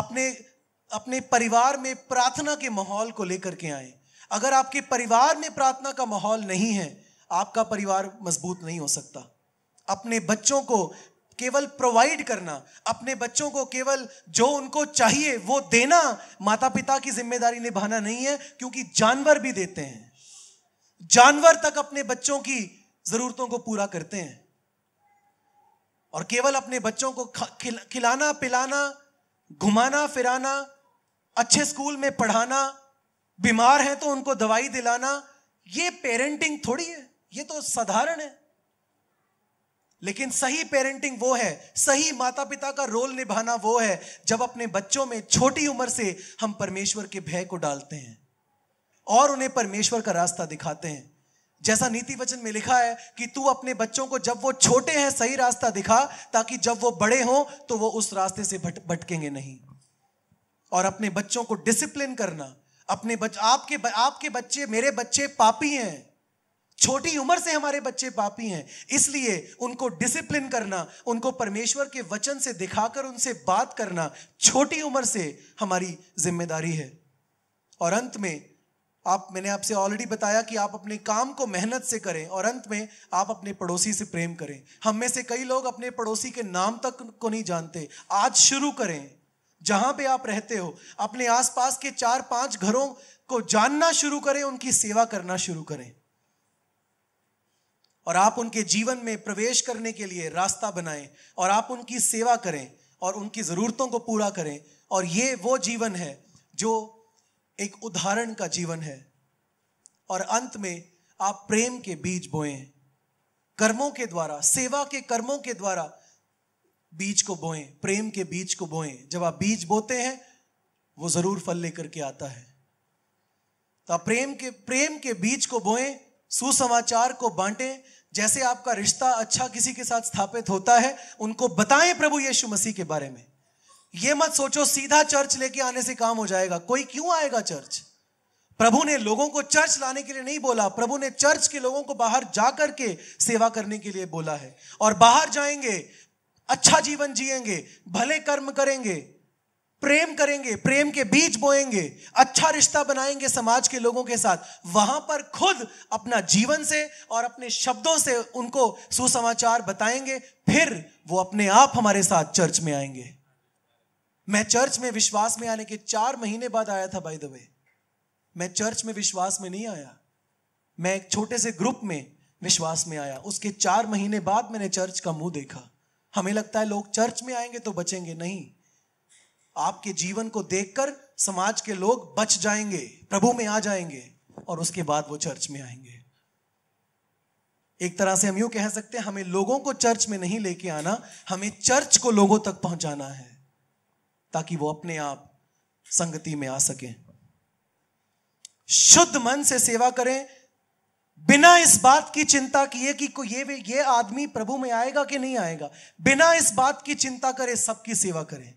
अपने अपने परिवार में प्रार्थना के माहौल को लेकर के आए अगर आपके परिवार में प्रार्थना का माहौल नहीं है आपका परिवार मजबूत नहीं हो सकता अपने बच्चों को केवल प्रोवाइड करना अपने बच्चों को केवल जो उनको चाहिए वो देना माता पिता की जिम्मेदारी निभाना नहीं है क्योंकि जानवर भी देते हैं जानवर तक अपने बच्चों की जरूरतों को पूरा करते हैं और केवल अपने बच्चों को खिलाना पिलाना घुमाना फिराना अच्छे स्कूल में पढ़ाना बीमार हैं तो उनको दवाई दिलाना ये पेरेंटिंग थोड़ी है ये तो साधारण है लेकिन सही पेरेंटिंग वो है सही माता पिता का रोल निभाना वो है जब अपने बच्चों में छोटी उम्र से हम परमेश्वर के भय को डालते हैं और उन्हें परमेश्वर का रास्ता दिखाते हैं जैसा नीति वचन में लिखा है कि तू अपने बच्चों को जब वो छोटे हैं सही रास्ता दिखा ताकि जब वो बड़े हों तो वो उस रास्ते से भट, भटकेंगे नहीं और अपने बच्चों को डिसिप्लिन करना अपने बच, आपके आपके बच्चे मेरे बच्चे पापी हैं छोटी उम्र से हमारे बच्चे पापी हैं इसलिए उनको डिसिप्लिन करना उनको परमेश्वर के वचन से दिखाकर उनसे बात करना छोटी उम्र से हमारी जिम्मेदारी है और अंत में आप मैंने आपसे ऑलरेडी बताया कि आप अपने काम को मेहनत से करें और अंत में आप अपने पड़ोसी से प्रेम करें हम में से कई लोग अपने पड़ोसी के नाम तक को नहीं जानते आज शुरू करें जहां पे आप रहते हो अपने आसपास के चार पांच घरों को जानना शुरू करें उनकी सेवा करना शुरू करें और आप उनके जीवन में प्रवेश करने के लिए रास्ता बनाएं और आप उनकी सेवा करें और उनकी ज़रूरतों को पूरा करें और ये वो जीवन है जो एक उदाहरण का जीवन है और अंत में आप प्रेम के बीज बोए कर्मों के द्वारा सेवा के कर्मों के द्वारा बीज को बोए प्रेम के बीज को बोए जब आप बीज बोते हैं वो जरूर फल लेकर के आता है तो आप प्रेम के प्रेम के बीज को बोए सुसमाचार को बांटे जैसे आपका रिश्ता अच्छा किसी के साथ स्थापित होता है उनको बताएं प्रभु यीशु मसीह के बारे में ये मत सोचो सीधा चर्च लेके आने से काम हो जाएगा कोई क्यों आएगा चर्च प्रभु ने लोगों को चर्च लाने के लिए नहीं बोला प्रभु ने चर्च के लोगों को बाहर जाकर के सेवा करने के लिए बोला है और बाहर जाएंगे अच्छा जीवन जिएंगे भले कर्म करेंगे प्रेम करेंगे प्रेम के बीज बोएंगे अच्छा रिश्ता बनाएंगे समाज के लोगों के साथ वहां पर खुद अपना जीवन से और अपने शब्दों से उनको सुसमाचार बताएंगे फिर वो अपने आप हमारे साथ चर्च में आएंगे मैं चर्च में विश्वास में आने के चार महीने बाद आया था बाय द वे मैं चर्च में विश्वास में नहीं आया मैं एक छोटे से ग्रुप में विश्वास में आया उसके चार महीने बाद मैंने चर्च का मुंह देखा हमें लगता है लोग चर्च में आएंगे तो बचेंगे नहीं आपके जीवन को देखकर समाज के लोग बच जाएंगे प्रभु में आ जाएंगे और उसके बाद वो चर्च में आएंगे एक तरह से हम यूं कह सकते हैं हमें लोगों को चर्च में नहीं लेके आना हमें चर्च को लोगों तक पहुंचाना है ताकि वो अपने आप संगति में आ सके शुद्ध मन से सेवा करें बिना इस बात की चिंता किए कि ये ये आदमी प्रभु में आएगा कि नहीं आएगा बिना इस बात की चिंता करे सबकी सेवा करें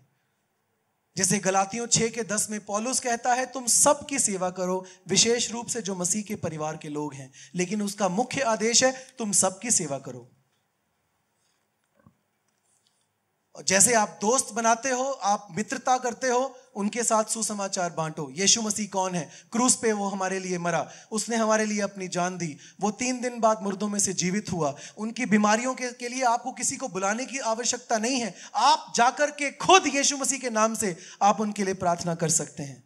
जैसे गलातियों छह के दस में पॉलुस कहता है तुम सबकी सेवा करो विशेष रूप से जो मसीह के परिवार के लोग हैं लेकिन उसका मुख्य आदेश है तुम सबकी सेवा करो और जैसे आप दोस्त बनाते हो आप मित्रता करते हो उनके साथ सुसमाचार बांटो यीशु मसीह कौन है क्रूस पे वो हमारे लिए मरा उसने हमारे लिए अपनी जान दी वो तीन दिन बाद मुर्दों में से जीवित हुआ उनकी बीमारियों के, के लिए आपको किसी को बुलाने की आवश्यकता नहीं है आप जाकर के खुद यीशु मसीह के नाम से आप उनके लिए प्रार्थना कर सकते हैं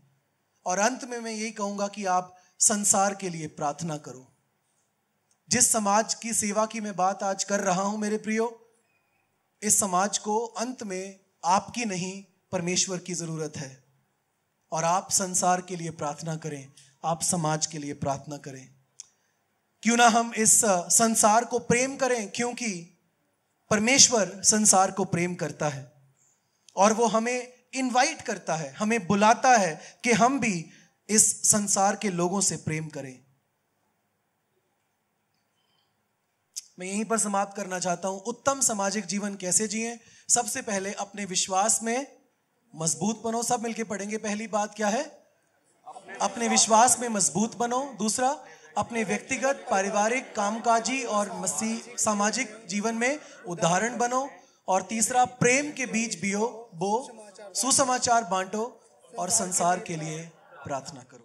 और अंत में मैं यही कहूंगा कि आप संसार के लिए प्रार्थना करो जिस समाज की सेवा की मैं बात आज कर रहा हूं मेरे प्रियो इस समाज को अंत में आपकी नहीं परमेश्वर की ज़रूरत है और आप संसार के लिए प्रार्थना करें आप समाज के लिए प्रार्थना करें क्यों ना हम इस संसार को प्रेम करें क्योंकि परमेश्वर संसार को प्रेम करता है और वो हमें इनवाइट करता है हमें बुलाता है कि हम भी इस संसार के लोगों से प्रेम करें मैं यहीं पर समाप्त करना चाहता हूं उत्तम सामाजिक जीवन कैसे जिए सबसे पहले अपने विश्वास में मजबूत बनो सब मिलके पढ़ेंगे पहली बात क्या है अपने विश्वास में मजबूत बनो दूसरा अपने व्यक्तिगत पारिवारिक कामकाजी और मसीह सामाजिक जीवन में उदाहरण बनो और तीसरा प्रेम के बीच बियो बो सुसमाचार बांटो और संसार के लिए प्रार्थना करो